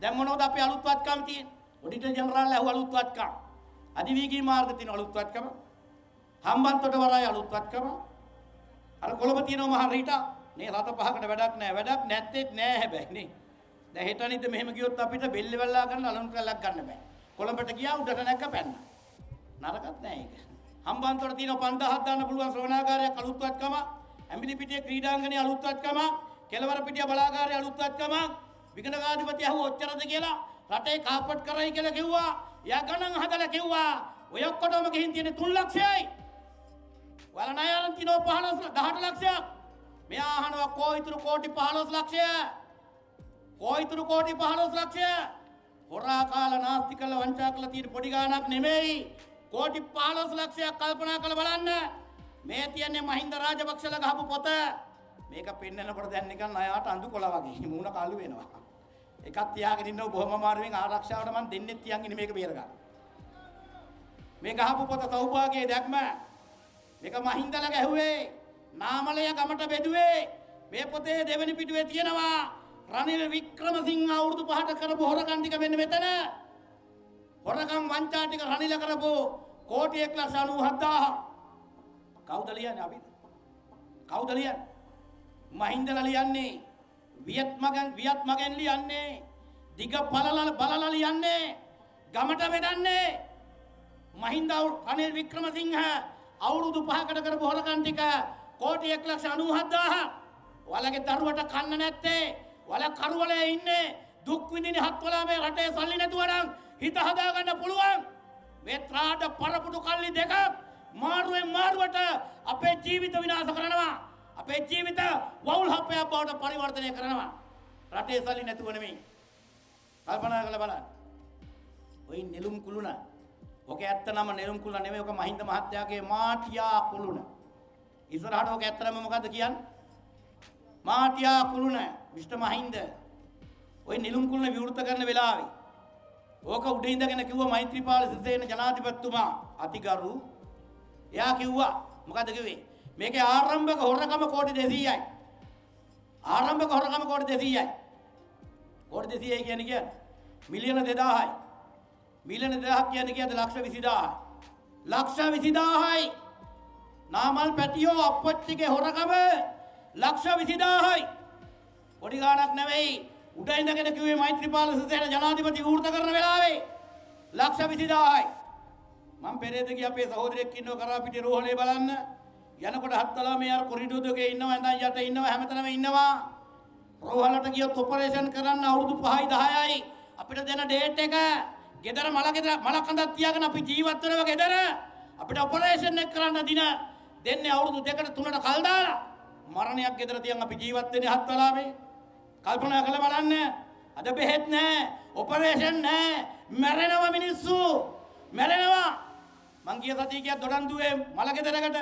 දැන් මොනවද අපේ අලුත් වත්කම් තියෙන්නේ? ඔඩිටර් ජෙනරාල් ඇහුව අලුත් වත්කම්. අධිවේගී මාර්ග තියෙන අලුත් වත්කම. හම්බන්තොට වරාය අලුත් වත්කම. අර කොළඹ තියෙනවා මහ රීටා. මේ රට පහකට වැඩක් නැහැ. වැඩක් නැත්තේත් නෑ හැබැයි නේ. දැන් හෙටනින්ද මෙහෙම ගියොත් අපිට බෙල්ල වෙල්ලා ගන්න අලුත් කැලක් ගන්න බෑ. කොළඹට ගියා උඩට නැක්ක පැන්න. නරකත් නෑ ඒක. හම්බන්තොට තියෙන 5000ක් දාන්න පුළුවන් ශ්‍රවණාකාරයක් අලුත් වත්කම. ඇඹිලිපිටියේ ක්‍රීඩාංගණයේ අලුත් වත්කම. කෙලවර පිටිය බලාගාරයේ අලුත් අත්කම විගණකාධිපති අහුව ඔච්චරද කියලා රටේ කාපට් කරයි කියලා කිව්වා. එයා ගණන් හදලා කිව්වා ඔය ඔක්කොටම ගිහින් තියෙන 3 ලක්ෂයයි. ඔයාලා ණය අරන් තිනෝ 15 18 ලක්ෂයක්. මෙයා අහනවා කොයිතුරු කෝටි 15 ලක්ෂය. කොයිතුරු කෝටි 15 ලක්ෂය. හොරා කාලා නාස්ති කළ වංචා කළ තියෙන පොඩි ගාණක් නෙමෙයි. කෝටි 15 ලක්ෂයක් කල්පනා කරලා බලන්න. මේ තියන්නේ මහින්ද රාජපක්ෂලා ගහපු පොත. මේක පෙන්නකොට දැන් නිකන් අයාට අඳු කොළ වගේ මූණ කළු වෙනවා. එකක් තියාගෙන ඉන්නව බොහොම අමාරුවෙන් ආරක්ෂාවට මම දෙන්නෙත් තියන් ඉන්නේ මේක බේර ගන්න. මේ ගහපු පොත සෞභාගයේ දැක්ම මේක මහින්දල ගැහුවේ නාමලය ගමට බෙදුවේ මේ පොතේ දෙවෙනි පිටුවේ තියෙනවා රනිල් වික්‍රමසිංහ අවුරුදු 5ට කරපු හොරකම් ටික මෙන්න මෙතන. හොරකම් වංචා ටික රනිල කරපු කෝටි 1,97,000 කවුද ලියන්නේ අපිද? කවුද ලියන්නේ? මහින්දලා ලියන්නේ වියත්මගෙන් වියත්මගෙන් ලියන්නේ දිග පළල බලලා ලියන්නේ ගමට වෙදන්නේ මහින්ද අනිල් වික්‍රමසිංහ අවුරුදු පහකට කරපු හොරකම් ටික කෝටි 197000 ඔයාලගේ දරුවට කන්න නැත්තේ ඔයාලා කරවලේ ඉන්නේ දුක් විඳින හත්වලා මේ රටේ සල්ලි නැතුව නම් හිත හදාගන්න පුළුවන් මේ ත්‍රාඩ පරපුඩු කල්ලි දෙක මාරුවෙන් මාරුවට අපේ ජීවිත විනාශ කරනවා අපේ ජීවිත වවුල්හප්පයක් බවට පරිවර්තනය කරනවා. රටේ සල්ලි නැතුව නෙමෙයි. කල්පනා කරලා බලන්න. ওই නෙළුම් කුළුණ. ඔක ඇත්ත නම නෙළුම් කුළුණ නෙමෙයි. ඔක මහින්ද මහත්තයාගේ මාටියා කුළුණ. ඉස්සරහට ඔක ඇත්තම මොකද්ද කියන්නේ? මාටියා කුළුණ මිස්ටර් මහින්ද. ওই නෙළුම් කුළුණ විවෘත කරන වෙලාවේ ඕක උඩ ඉඳගෙන කිව්වා මෛත්‍රීපාල සිසේන ජනාධිපතිතුමා අතිගරු එයා කිව්වා මොකද්ද කිව්වේ මේකේ ආරම්භක හොරකම කෝටි 200යි. ආරම්භක හොරකම කෝටි 200යි. කෝටි 200යි කියන්නේ කියන්නේ මිලියන 2000යි. මිලියන 2000ක් කියන්නේ කියද ලක්ෂ 20000යි. ලක්ෂ 20000යි. නාමල් පැටියෝ අප්පච්චිගේ හොරකම ලක්ෂ 20000යි. පොඩි ගාණක් නෙවෙයි. උඩ ඉඳගෙන කිව්වේ මෛත්‍රීපාල සුසේන ජනාධිපති වෘත කරන වෙලාවේ ලක්ෂ 20000යි. මම පෙරේද ගිය අපේ සහෝදරයෙක් ඉන්නව කරාපිටිය රෝහලේ බලන්න. යනකොට හත්තලා මේ අර කොරිඩෝ දෙකේ ඉන්නවා නැත්නම් යට ඉන්නවා හැමතැනම ඉන්නවා රෝහලට ගියොත් ඔපරේෂන් කරන්න අවුරුදු 5යි 10යි අපිට දෙන ඩේට් එක ගෙදර මල ගෙදර මල කඳක් තියාගෙන අපි ජීවත් වෙනවා ගෙදර අපිට ඔපරේෂන් එක කරන්න දින දෙන්නේ අවුරුදු දෙකට තුනට කල් දාලා මරණයක් ගෙදර තියන් අපි ජීවත් වෙන්නේ හත්වලාවේ කල්පනා කරලා බලන්න අද බෙහෙත් නැහැ ඔපරේෂන් නැහැ මැරෙනවා මිනිස්සු මැරෙනවා මං ගිය සතිය ගියා දොඩන්දුවේ මල ගෙදරකට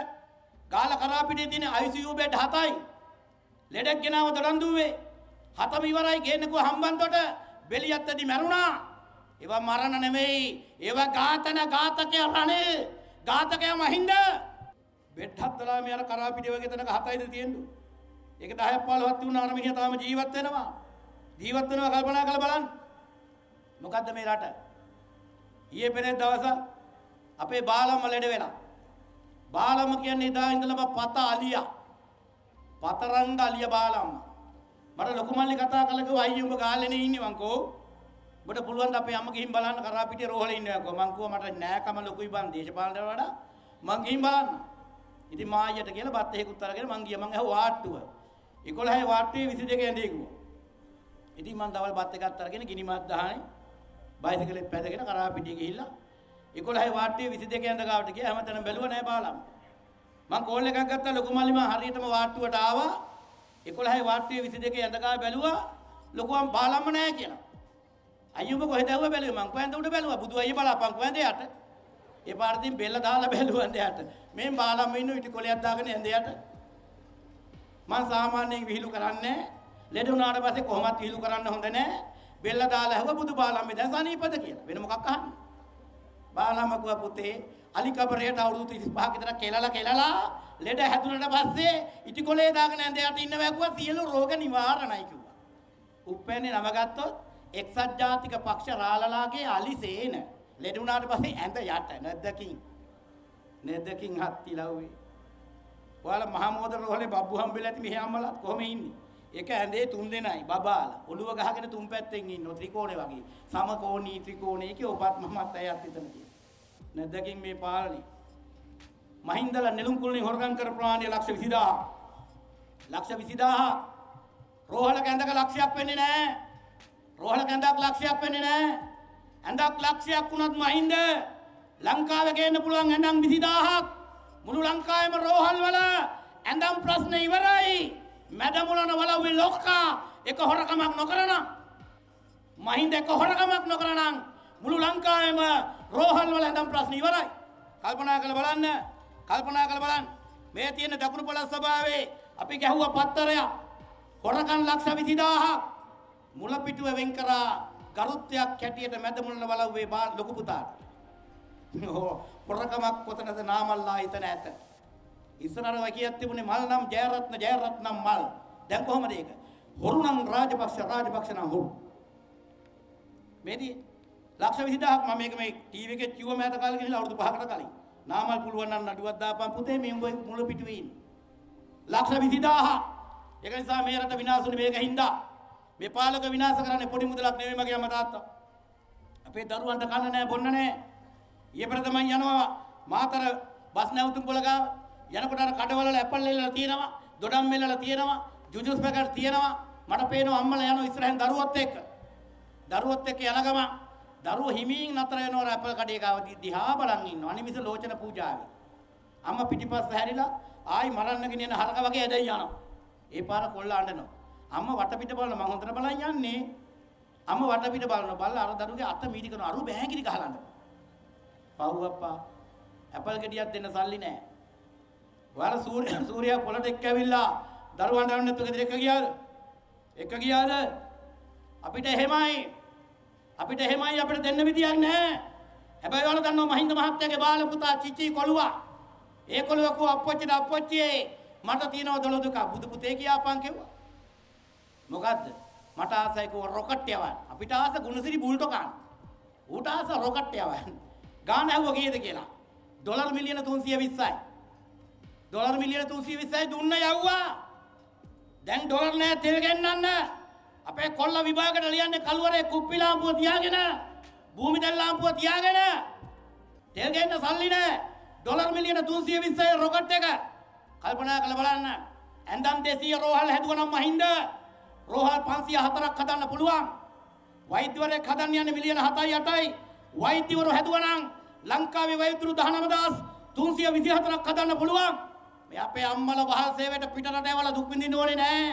ගාල කරාපිටේ තියෙන ICU බෙඩ් 7යි. ලෙඩක් ගෙනාව දොඩන්දුවේ. හතම ඉවරයි ගේන්නකෝ හම්බන්තොට බෙලියත්තදී මැරුණා. ඒවා මරණ නෙමෙයි. ඒවා ඝාතන ඝාතකයා රණේ. ඝාතකයා මහින්ද බෙඩ් 7ලා මෙයාර කරාපිටේ වගේ තැනක 7යිද තියෙන්නේ. ඒක 10ක් 15ක් තියුණා අර මිනිහා තාම ජීවත් වෙනවා. ජීවත් වෙනවා කල්පනා කරලා බලන්න. මොකද්ද මේ රට? ඊයේ පෙරේද දවස අපේ බාලම ලෙඩ වෙලා බාලම කියන්නේ එදා ඉඳලම පත අලියා. පතරංග අලියා බාලම්ම. මට ලොකු මල්ලි කතා කළා කිව්වා අයියෝ උඹ ගාල්ලේනේ ඉන්නේ මං කෝ. ඔබට පුළුවන් ද අපේ අම්ම ගිහින් බලන්න කරා පිටියේ රෝහලේ ඉන්නවා කෝ. මං කිව්වා මට නෑකම ලොකුයි බං දේශපාලනට වඩා. මං ගිහින් බලන්න. ඉතින් මා අයියට කියලා බත් එහෙකුත් අරගෙන මං ගියා මං ඇහුවා වාට්ටුව. 11යි වාට්ටුවේ 22 ඇඳේ කිව්වා. ඉතින් මං දවල් බත් එකක් අරගෙන ගිනි මත් දහනේ බයිසිකලෙත් පැදගෙන කරා පිටියේ ගිහිල්ලා 11 වාට්ටුවේ 22 යන ගාවට ගියා හැමතැනම බැලුවා නෑ බාලම් මං කෝල් එකක් ගත්තා ලොකු මල්ලි මං හරියටම වාට්ටුවට ආවා 11 වාට්ටුවේ 22 යන ගාව බැලුවා ලොකුවම් බාලම්ම නෑ කියලා අයියෝ කොහෙද ඇහුවා බැලුවේ මං කොහෙන්ද උඩ බැලුවා බුදු අයියා බලාපන් කොහෙන්ද යට ඒ පාරදින් බෙල්ල දාලා *laughs* බැලුවා ඇඳයට මේ බාලම් ඉන්න ඉටි කොලයක් දාගෙන ඇඳයට මං සාමාන්‍යයෙන් විහිළු කරන්නේ ලෙඩ වුණාට පස්සේ කොහොමත් විහිළු කරන්න හොඳ නෑ බෙල්ල දාලා ඇහුවා බුදු බාලම් මේ දැන් සනීපද කියලා වෙන මොකක් අහන්නේ බාලමකුව පුතේ අලි කබරේට අවුරුදු 35ක විතර කෙලලා කෙලලා ලෙඩ හැදුනට පස්සේ ඉටිකොලේ දාගෙන ඇඳ යට ඉන්න වැකුවා සියලු රෝග නිවාරණයි කිව්වා. උප්පැන්නේ නම ගත්තොත් එක්සත් ජාතික පක්ෂ රාලලාගේ අලි සේන ලෙඩ වුණාට පස්සේ ඇඳ යට නැද්දකින් නැද්දකින් හත් තිලව්වේ. ඔයාලා මහා මෝදර රෝහලේ බබ්බු හම්බෙලා ඇති මෙහෙ අම්මලා කොහොම ඉන්නේ? ඒක ඇඳේ තුන් දෙනයි බබාලා. ඔළුව ගහගෙන තුන් පැත්තෙන් ඉන්නෝ ත්‍රිකෝණේ වගේ. සමකෝණී ත්‍රිකෝණේ කිය ඔබත් මමත් අයත් එතන කියන. නැද්දකින් මේ පාලනේ. මහින්දලා නෙළුම් කුළුණේ හොරගම් කර ප්‍රමාණය ලක්ෂ 20000. ලක්ෂ 20000. රෝහල කැඳක ලක්ෂයක් වෙන්නේ නැහැ. රෝහල කැඳක් ලක්ෂයක් වෙන්නේ නැහැ. ඇඳක් ලක්ෂයක් වුණත් මහින්ද ලංකාවේ ගේන්න පුළුවන් ඇඳන් 20000ක්. මුළු ලංකාවේම රෝහල් වල ඇඳම් ප්‍රශ්න ඉවරයි. මැඩමුලන වලව්වේ ලොක්කා එක හොරකමක් නොකරන මහින්ද එක හොරකමක් නොකරනම් මුළු ලංකාවේම රෝහල් වල ඇඳම් ප්‍රශ්න ඉවරයි. කල්පනා කරලා බලන්න. කල්පනා කරලා බලන්න. මේ තියෙන දකුණු පළාත් සභාවේ අපි ගැහුව පත්තරයක් හොරකම් ලක්ෂ 20000ක් මුල පිටුව වෙන් කරා ගරුත්වයක් හැටියට මැදමුලන වලව්වේ ලොකු පුතාට. *laughs* හොරකමක් කොතනද නාමල්ලා හිතන ඇත. ඉස්සරහර වකියක් තිබුණේ මල් නම් ජයරත්න ජයරත්නම් මල්. දැන් කොහමද ඒක? හොරු නම් රාජපක්ෂ රාජපක්ෂ නම් හොරු. මේදී ලක්ෂ 20000ක් මම මේක මේ ටීවී එකේ කිව්ව මෑත කාලේ ගිහිල්ලා අවුරුදු 5කට කලින්. නාමල් පුළුවන් නම් නඩුවක් දාපන් පුතේ මේ උඹ මුල පිටුවේ ඉන්න. ලක්ෂ 20000. ඒක නිසා මේ රට විනාශුනේ මේක හින්දා. මේ පාලක විනාශ කරන්නේ පොඩි මුදලක් නෙමෙයි මගේ අම්මා තාත්තා. අපේ දරුවන්ට කන්න නැහැ බොන්න නැහැ. ඊයේ පෙර තමයි යනවා මාතර බස් නැවතුම් පොළ ගාව යනකොට අර කඩවල ඇපල් එල්ලලා තියෙනවා, දොඩම් එල්ලලා තියෙනවා, ජුජුස් පැකට් තියෙනවා. මට පේනවා අම්මලා යනවා ඉස්සරහෙන් දරුවොත් එක්ක. දරුවොත් එක්ක යන ගමන් දරුවෝ හිමීන් නතර වෙනවා ඇපල් කඩේ ගාව දිහා බලන් ඉන්නවා. අනිමිස ලෝචන පූජාවේ. අම්මා පිටිපස්ස හැරිලා ආයි මරන්නගෙන යන හරක වගේ ඇදයි යනවා. ඒ පාර කොල්ල අඬනවා. අම්මා වටපිට බලන මම හොඳට බලන් යන්නේ. අම්මා වටපිට බලන බල්ලා අර දරුවගේ අත මීටි කරන අරු බෑගිරි ගහලා අඬනවා. පව් අප්පා ඇපල් ගෙඩියක් දෙන්න සල්ලි නැහැ. ඔයාලා සූර්යා සූර්යා පොළට එක්ක ඇවිල්ලා දරුවන් රවන්න එක්ක ගෙදර එක්ක ගියාද? එක්ක ගියාද? අපිට එහෙමයි. අපිට එහෙමයි අපිට දෙන්න විදියක් නැහැ. හැබැයි ඔයාලා දන්නවා මහින්ද මහත්තයාගේ බාල පුතා චිචි කොළුවා. ඒ කොළුවා කෝ අප්පච්චිද අප්පච්චියේ මට තියෙනවා දොළ දුක. බුදු පුතේ කියාපන් කිව්වා. මොකද්ද? මට ආසයි කෝ රොකට් යවන්න. අපිට ආස ගුණසිරි බුල්ටෝ ගන්න. ඌට ආස රොකට් යවන්න. ගාන ඇහුවා කීයද කියලා. ඩොලර් මිලියන 320යි. ඩොලර් මිලියන 320යි දුන්න යව්වා. දැන් ඩොලර් නෑ තෙල් ගෙන්නන්න. අපේ කොල්ල විභාගෙට ලියන්නේ කලවරේ කුප්පි ලාම්පුව තියාගෙන, භූමි දැල් ලාම්පුව තියාගෙන. තෙල් ගෙන්න සල්ලි නෑ. ඩොලර් මිලියන 320යි රොකට් එක. කල්පනා කරලා බලන්න. ඇඳන් 200 රෝහල් හැදුවා නම් මහින්ද රෝහල් 504ක් හදන්න පුළුවන්. වෛද්‍යවරයෙක් හදන්න යන්නේ මිලියන 7යි 8යි. වෛද්‍යවරු හැදුවා නම් ලංකාවේ වෛද්‍යවරු 19000 324ක් හදන්න පුළුවන්. මේ අපේ අම්මල වහල් සේවයට පිටරට යවලා දුක් විඳින්න ඕනේ නෑ.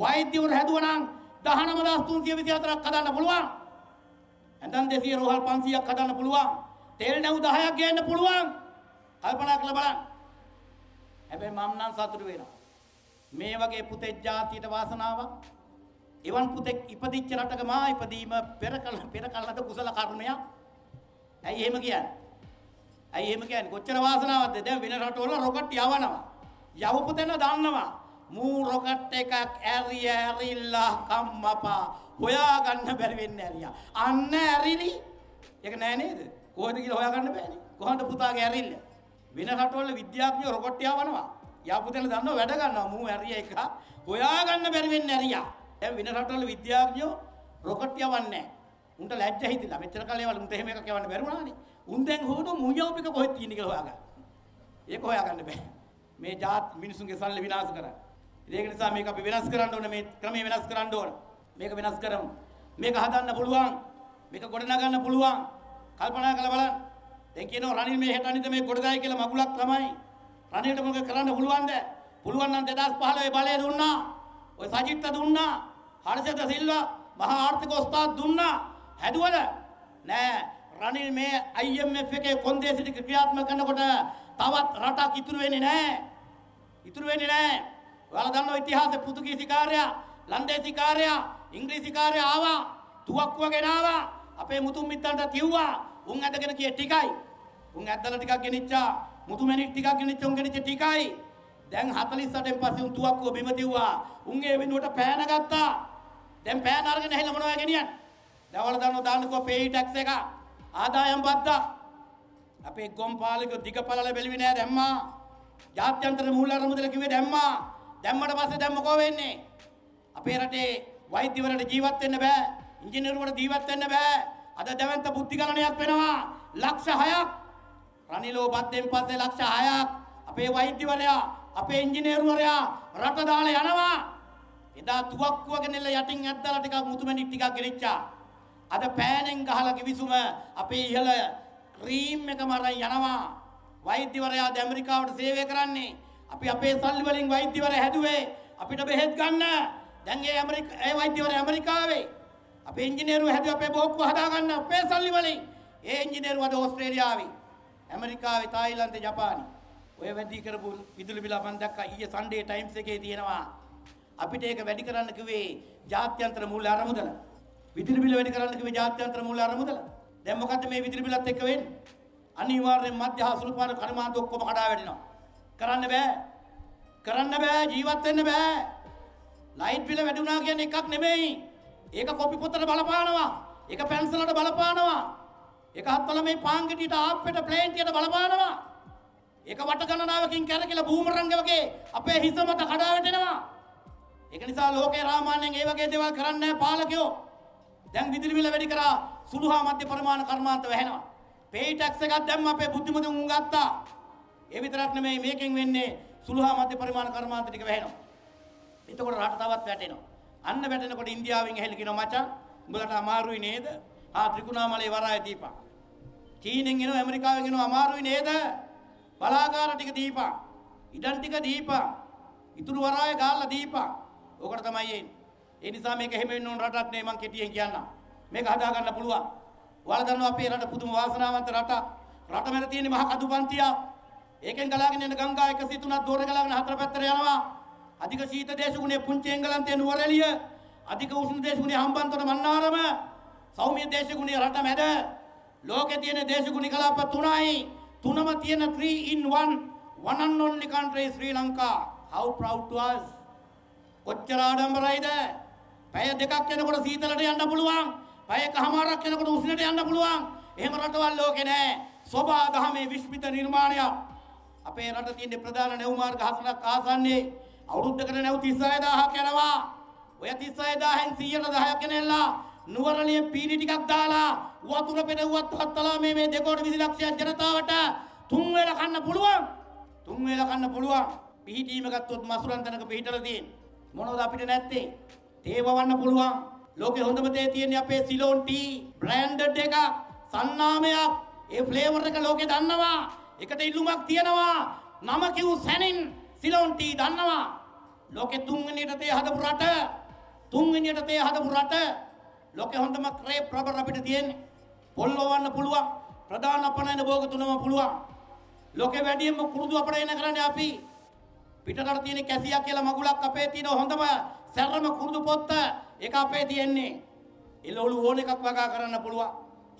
වෛද්‍යවරු හැදුවනම් 19324ක් හදන්න පුළුවන්. ඇඳන් 200 රෝහල් 500ක් හදන්න පුළුවන්. තෙල් නැව් 10ක් ගේන්න පුළුවන්. කල්පනා කරලා බලන්න. හැබැයි මම නම් සතුටු වෙනවා. මේ වගේ පුතෙක් ජාතියට වාසනාවක්. එවන් පුතෙක් ඉපදිච්ච රටක මා ඉපදීම පෙර කල පෙර කලද කුසල කර්මයක්. ඇයි එහෙම කියන්නේ? ඇයි එහෙම කියන්නේ? කොච්චර වාසනාවක්ද? දැන් වෙන රටවල රොකට් යවනවා. යවපු තැන දන්නවා. මූ රොකට් එකක් ඇරි ඇරිලා කම්මපා. හොයාගන්න බැරි වෙන්නේ ඇරියා. අන්න ඇරිලි. ඒක නෑ නේද? කොහෙද කියලා හොයාගන්න බෑනේ. කොහොමද පුතාගේ ඇරිල්ල? වෙන රටවල විද්‍යාඥයෝ රොකට් යවනවා. යවපු තැන දන්නවා වැඩ ගන්නවා. මූ ඇරිය එක හොයාගන්න බැරි වෙන්නේ ඇරියා. දැන් වෙන රටවල විද්‍යාඥයෝ රොකට් යවන්නේ නැහැ. උන්ට ලැජ්ජ හිතිලා. මෙච්චර කාලේ වල උන්ට එහෙම එකක් යවන්න බැරුණානේ. උන් දැන් හොරන මුයව පිට කොහෙද තියෙන්නේ කියලා හොයාගන්න. ඒක හොයාගන්න බෑ. මේ ජාත් මිනිසුන්ගේ සල්ලි විනාශ කරන්නේ. ඒක නිසා මේක අපි වෙනස් කරන්න ඕන මේ ක්‍රමය වෙනස් කරන්න ඕන. මේක වෙනස් කරමු. මේක හදන්න පුළුවන්. මේක ගොඩනගන්න පුළුවන්. කල්පනා කරලා බලන්න. දැන් කියනවා රනිල් මේ හෙට අනිද්දා මේ ගොඩගයි කියලා මගුලක් තමයි. රනිල්ට මොකද කරන්න පුළුවන්ද? පුළුවන් නම් 2015 බලය දුන්නා. ඔය සජිත්ත දුන්නා. හර්ෂද සිල්වා මහා ආර්ථික ඔස්තාද් දුන්නා. හැදුවද? නෑ. රනිල් මේ IMF එකේ කොන්දේසිට ක්‍රියාත්මක කරනකොට තවත් රටක් ඉතුරු වෙන්නේ නැහැ. ඉතුරු වෙන්නේ නැහැ. ඔයාලා දන්නවා ඉතිහාසයේ පෘතුගීසි කාර්යයා, ලන්දේසි කාර්යයා, ඉංග්‍රීසි කාර්යයා ආවා. තුවක්කුවගෙන ආවා. අපේ මුතුන් මිත්තන්ට කිව්වා උන් ඇදගෙන ගියේ ටිකයි. උන් ඇද්දලා ටිකක් ගෙනිච්චා. මුතුමැණික් ටිකක් ගෙනිච්ච උන් ගෙනිච්ච ටිකයි. දැන් 48න් පස්සේ උන් තුවක්කුව බිම දිව්වා. උන් ඒ වෙනුවට පෑන ගත්තා. දැන් පෑන අරගෙන ඇහිලා මොනවද ගෙනියන්නේ? දැන් ඔයාලා දන්නවා දාන්නකෝ pay tax එක. ආදායම් බද්දා අපේ ගොම්පාලගේ දිගපළල බැලුවේ නෑ දැම්මා ජාත්‍යන්තර මූල්‍ය අරමුදල කිව්වේ දැම්මා දැම්මට පස්සේ දැන් මොකෝ වෙන්නේ අපේ රටේ වෛද්‍යවරට ජීවත් වෙන්න බෑ ඉංජිනේරුවරට ජීවත් වෙන්න බෑ අද දැවන්ත බුද්ධි ගණනයක් වෙනවා ලක්ෂ 6ක් රනිලෝ බද්දෙන් පස්සේ ලක්ෂ 6ක් අපේ වෛද්‍යවරයා අපේ ඉංජිනේරුවරයා රට දාලා යනවා එදා තුවක්කුවගෙන ඉල්ල යටින් ඇද්දාලා ටිකක් මුතුමැණික් ටිකක් ගෙනිච්චා අද පෑනෙන් ගහලා කිවිසුම අපේ ඉහළ ක්‍රීම් එකම අරන් යනවා. වෛද්‍යවරයා ද ඇමරිකාවට සේවය කරන්නේ. අපි අපේ සල්ලි වලින් වෛද්‍යවරය හැදුවේ. අපිට බෙහෙත් ගන්න. දැන් ඒ ඇමරික ඒ වෛද්‍යවරයා ඇමරිකාවේ අපේ ඉංජිනේරුවෝ හැදුවේ අපේ බෝක්කුව හදා ගන්න අපේ සල්ලි වලින්. ඒ ඉංජිනේරුවෝ අද ඕස්ට්‍රේලියාවේ, ඇමරිකාවේ, තායිලන්තේ, ජපානේ. ඔය වැඩි කරපු විදුලි බිල මම දැක්කා ඊයේ Sunday Times එකේ තියෙනවා. අපිට ඒක වැඩි කරන්න කිව්වේ ජාත්‍යන්තර මූල්‍ය අරමුදල. විදුලි බිල වැඩි කරන්න කිව්වේ ජාත්‍යන්තර මූල්‍ය අරමුදල. දැන් මොකද්ද මේ විදුලි බිලත් එක්ක වෙන්නේ? අනිවාර්යෙන් මධ්‍ය හා සුළු පාන කර්මාන්ත ඔක්කොම කඩා වැටෙනවා. කරන්න බෑ. කරන්න බෑ ජීවත් වෙන්න බෑ. ලයිට් බිල වැඩි වුණා කියන්නේ එකක් නෙමෙයි. ඒක කොපි පොතට බලපානවා. ඒක පැන්සලට බලපානවා. ඒක හත්වල මේ පාංගටියට ආප්පෙට ප්ලේන්ටියට බලපානවා. ඒක වට ගණනාවකින් කැරකිලා බූමරංග වගේ අපේ හිස මත කඩා වැටෙනවා. ඒක නිසා ලෝකේ රාමාන්‍යයෙන් ඒ වගේ දේවල් කරන්නේ නැහැ පාලකයෝ. දැන් විදුලි මිල වැඩි කරා සුළු හා මධ්‍ය ප්‍රමාණ කර්මාන්ත වැහෙනවා. පේ ටැක්ස් එකක් දැම්ම අපේ බුද්ධිමතුන් උන් ගත්තා. ඒ විතරක් නෙමෙයි මේකෙන් වෙන්නේ සුළු හා මධ්‍ය ප්‍රමාණ කර්මාන්ත ටික වැහෙනවා. එතකොට රට තවත් වැටෙනවා. අන්න වැටෙනකොට ඉන්දියාවෙන් ඇහෙල කියනවා මචං උඹලට අමාරුයි නේද? ආ ත්‍රිකුණාමලේ වරාය දීපා. චීනෙන් එනවා ඇමරිකාවෙන් එනවා අමාරුයි නේද? බලාගාර ටික දීපා. ඉඩම් ටික දීපා. ඉතුරු වරාය ගාලා දීපා. ඕකට තමයි එන්නේ. ඒ නිසා මේක එහෙම වෙන්න ඕන රටක් නේ මං කෙටියෙන් කියන්නම්. මේක හදා ගන්න පුළුවන්. ඔයාලා දන්නවා අපේ රට පුදුම වාසනාවන්ත රටක්. රට මැද තියෙන මහ කඳු පන්තිය. ඒකෙන් ගලාගෙන යන ගංගා 103ක් දෝර ගලාගෙන හතර පැත්තට යනවා. අධික ශීත දේශගුණයේ පුංචි එංගලන්තයේ නුවරඑළිය. අධික උෂ්ණ දේශගුණයේ හම්බන්තොට මන්නාරම. සෞම්‍ය දේශගුණයේ රට මැද. ලෝකේ තියෙන දේශගුණ කලාප තුනයි. තුනම තියෙන 3 in 1 one and only country Sri Lanka. How proud to us. කොච්චර ආඩම්බරයිද? පැය දෙකක් යනකොට සීතලට යන්න පුළුවන්. පැය එකමාරක් යනකොට උෂ්ණයට යන්න පුළුවන්. එහෙම රටවල් ලෝකේ නෑ. සෝබා දහමේ විශ්මිත නිර්මාණයක්. අපේ රට තියෙන ප්‍රධාන නැව් මාර්ග හතරක් ආසන්නේ අවුරුද්දකට නැව් 36000ක් යනවා. ඔය 36000න් 110ක් ගෙනෙලා නුවරළිය පීඩි ටිකක් දාලා වතුර පෙරවුවත් හත්තලා මේ මේ දෙකෝට 20 ලක්ෂයක් ජනතාවට තුන් වේල කන්න පුළුවන්. තුන් වේල කන්න පුළුවන්. පිහිටීම ගත්තොත් මසුරන් තැනක පිහිටලා තියෙන. මොනවද අපිට නැත්තේ? තේ වවන්න පුළුවන්. ලෝකේ හොඳම තේ තියෙන්නේ අපේ සිලෝන් ටී බ්‍රෑන්ඩඩ් එකක්. සන්නාමයක්. ඒ ෆ්ලේවර් එක ලෝකේ දන්නවා. එකට ඉල්ලුමක් තියෙනවා. නම කිව් සැනින් සිලෝන් ටී දන්නවා. ලෝකේ තුන්වෙනියට තේ හදපු රට. තුන්වෙනියට තේ හදපු රට. ලෝකේ හොඳම ක්‍රේප් රබර් අපිට තියෙන්නේ. පොල්ලවන්න පුළුවන්. ප්‍රධාන අපනයන භෝග තුනම පුළුවන්. ලෝකේ වැඩියෙන්ම කුරුදු අපනයන කරන්නේ අපි. පිටරට තියෙන කැසියා කියලා මගුලක් අපේ තියෙන හොඳම සැරම කුරුදු පොත්ත ඒක අපේ තියෙන්නේ. එළවලු ඕන එකක් වගා කරන්න පුළුවන්.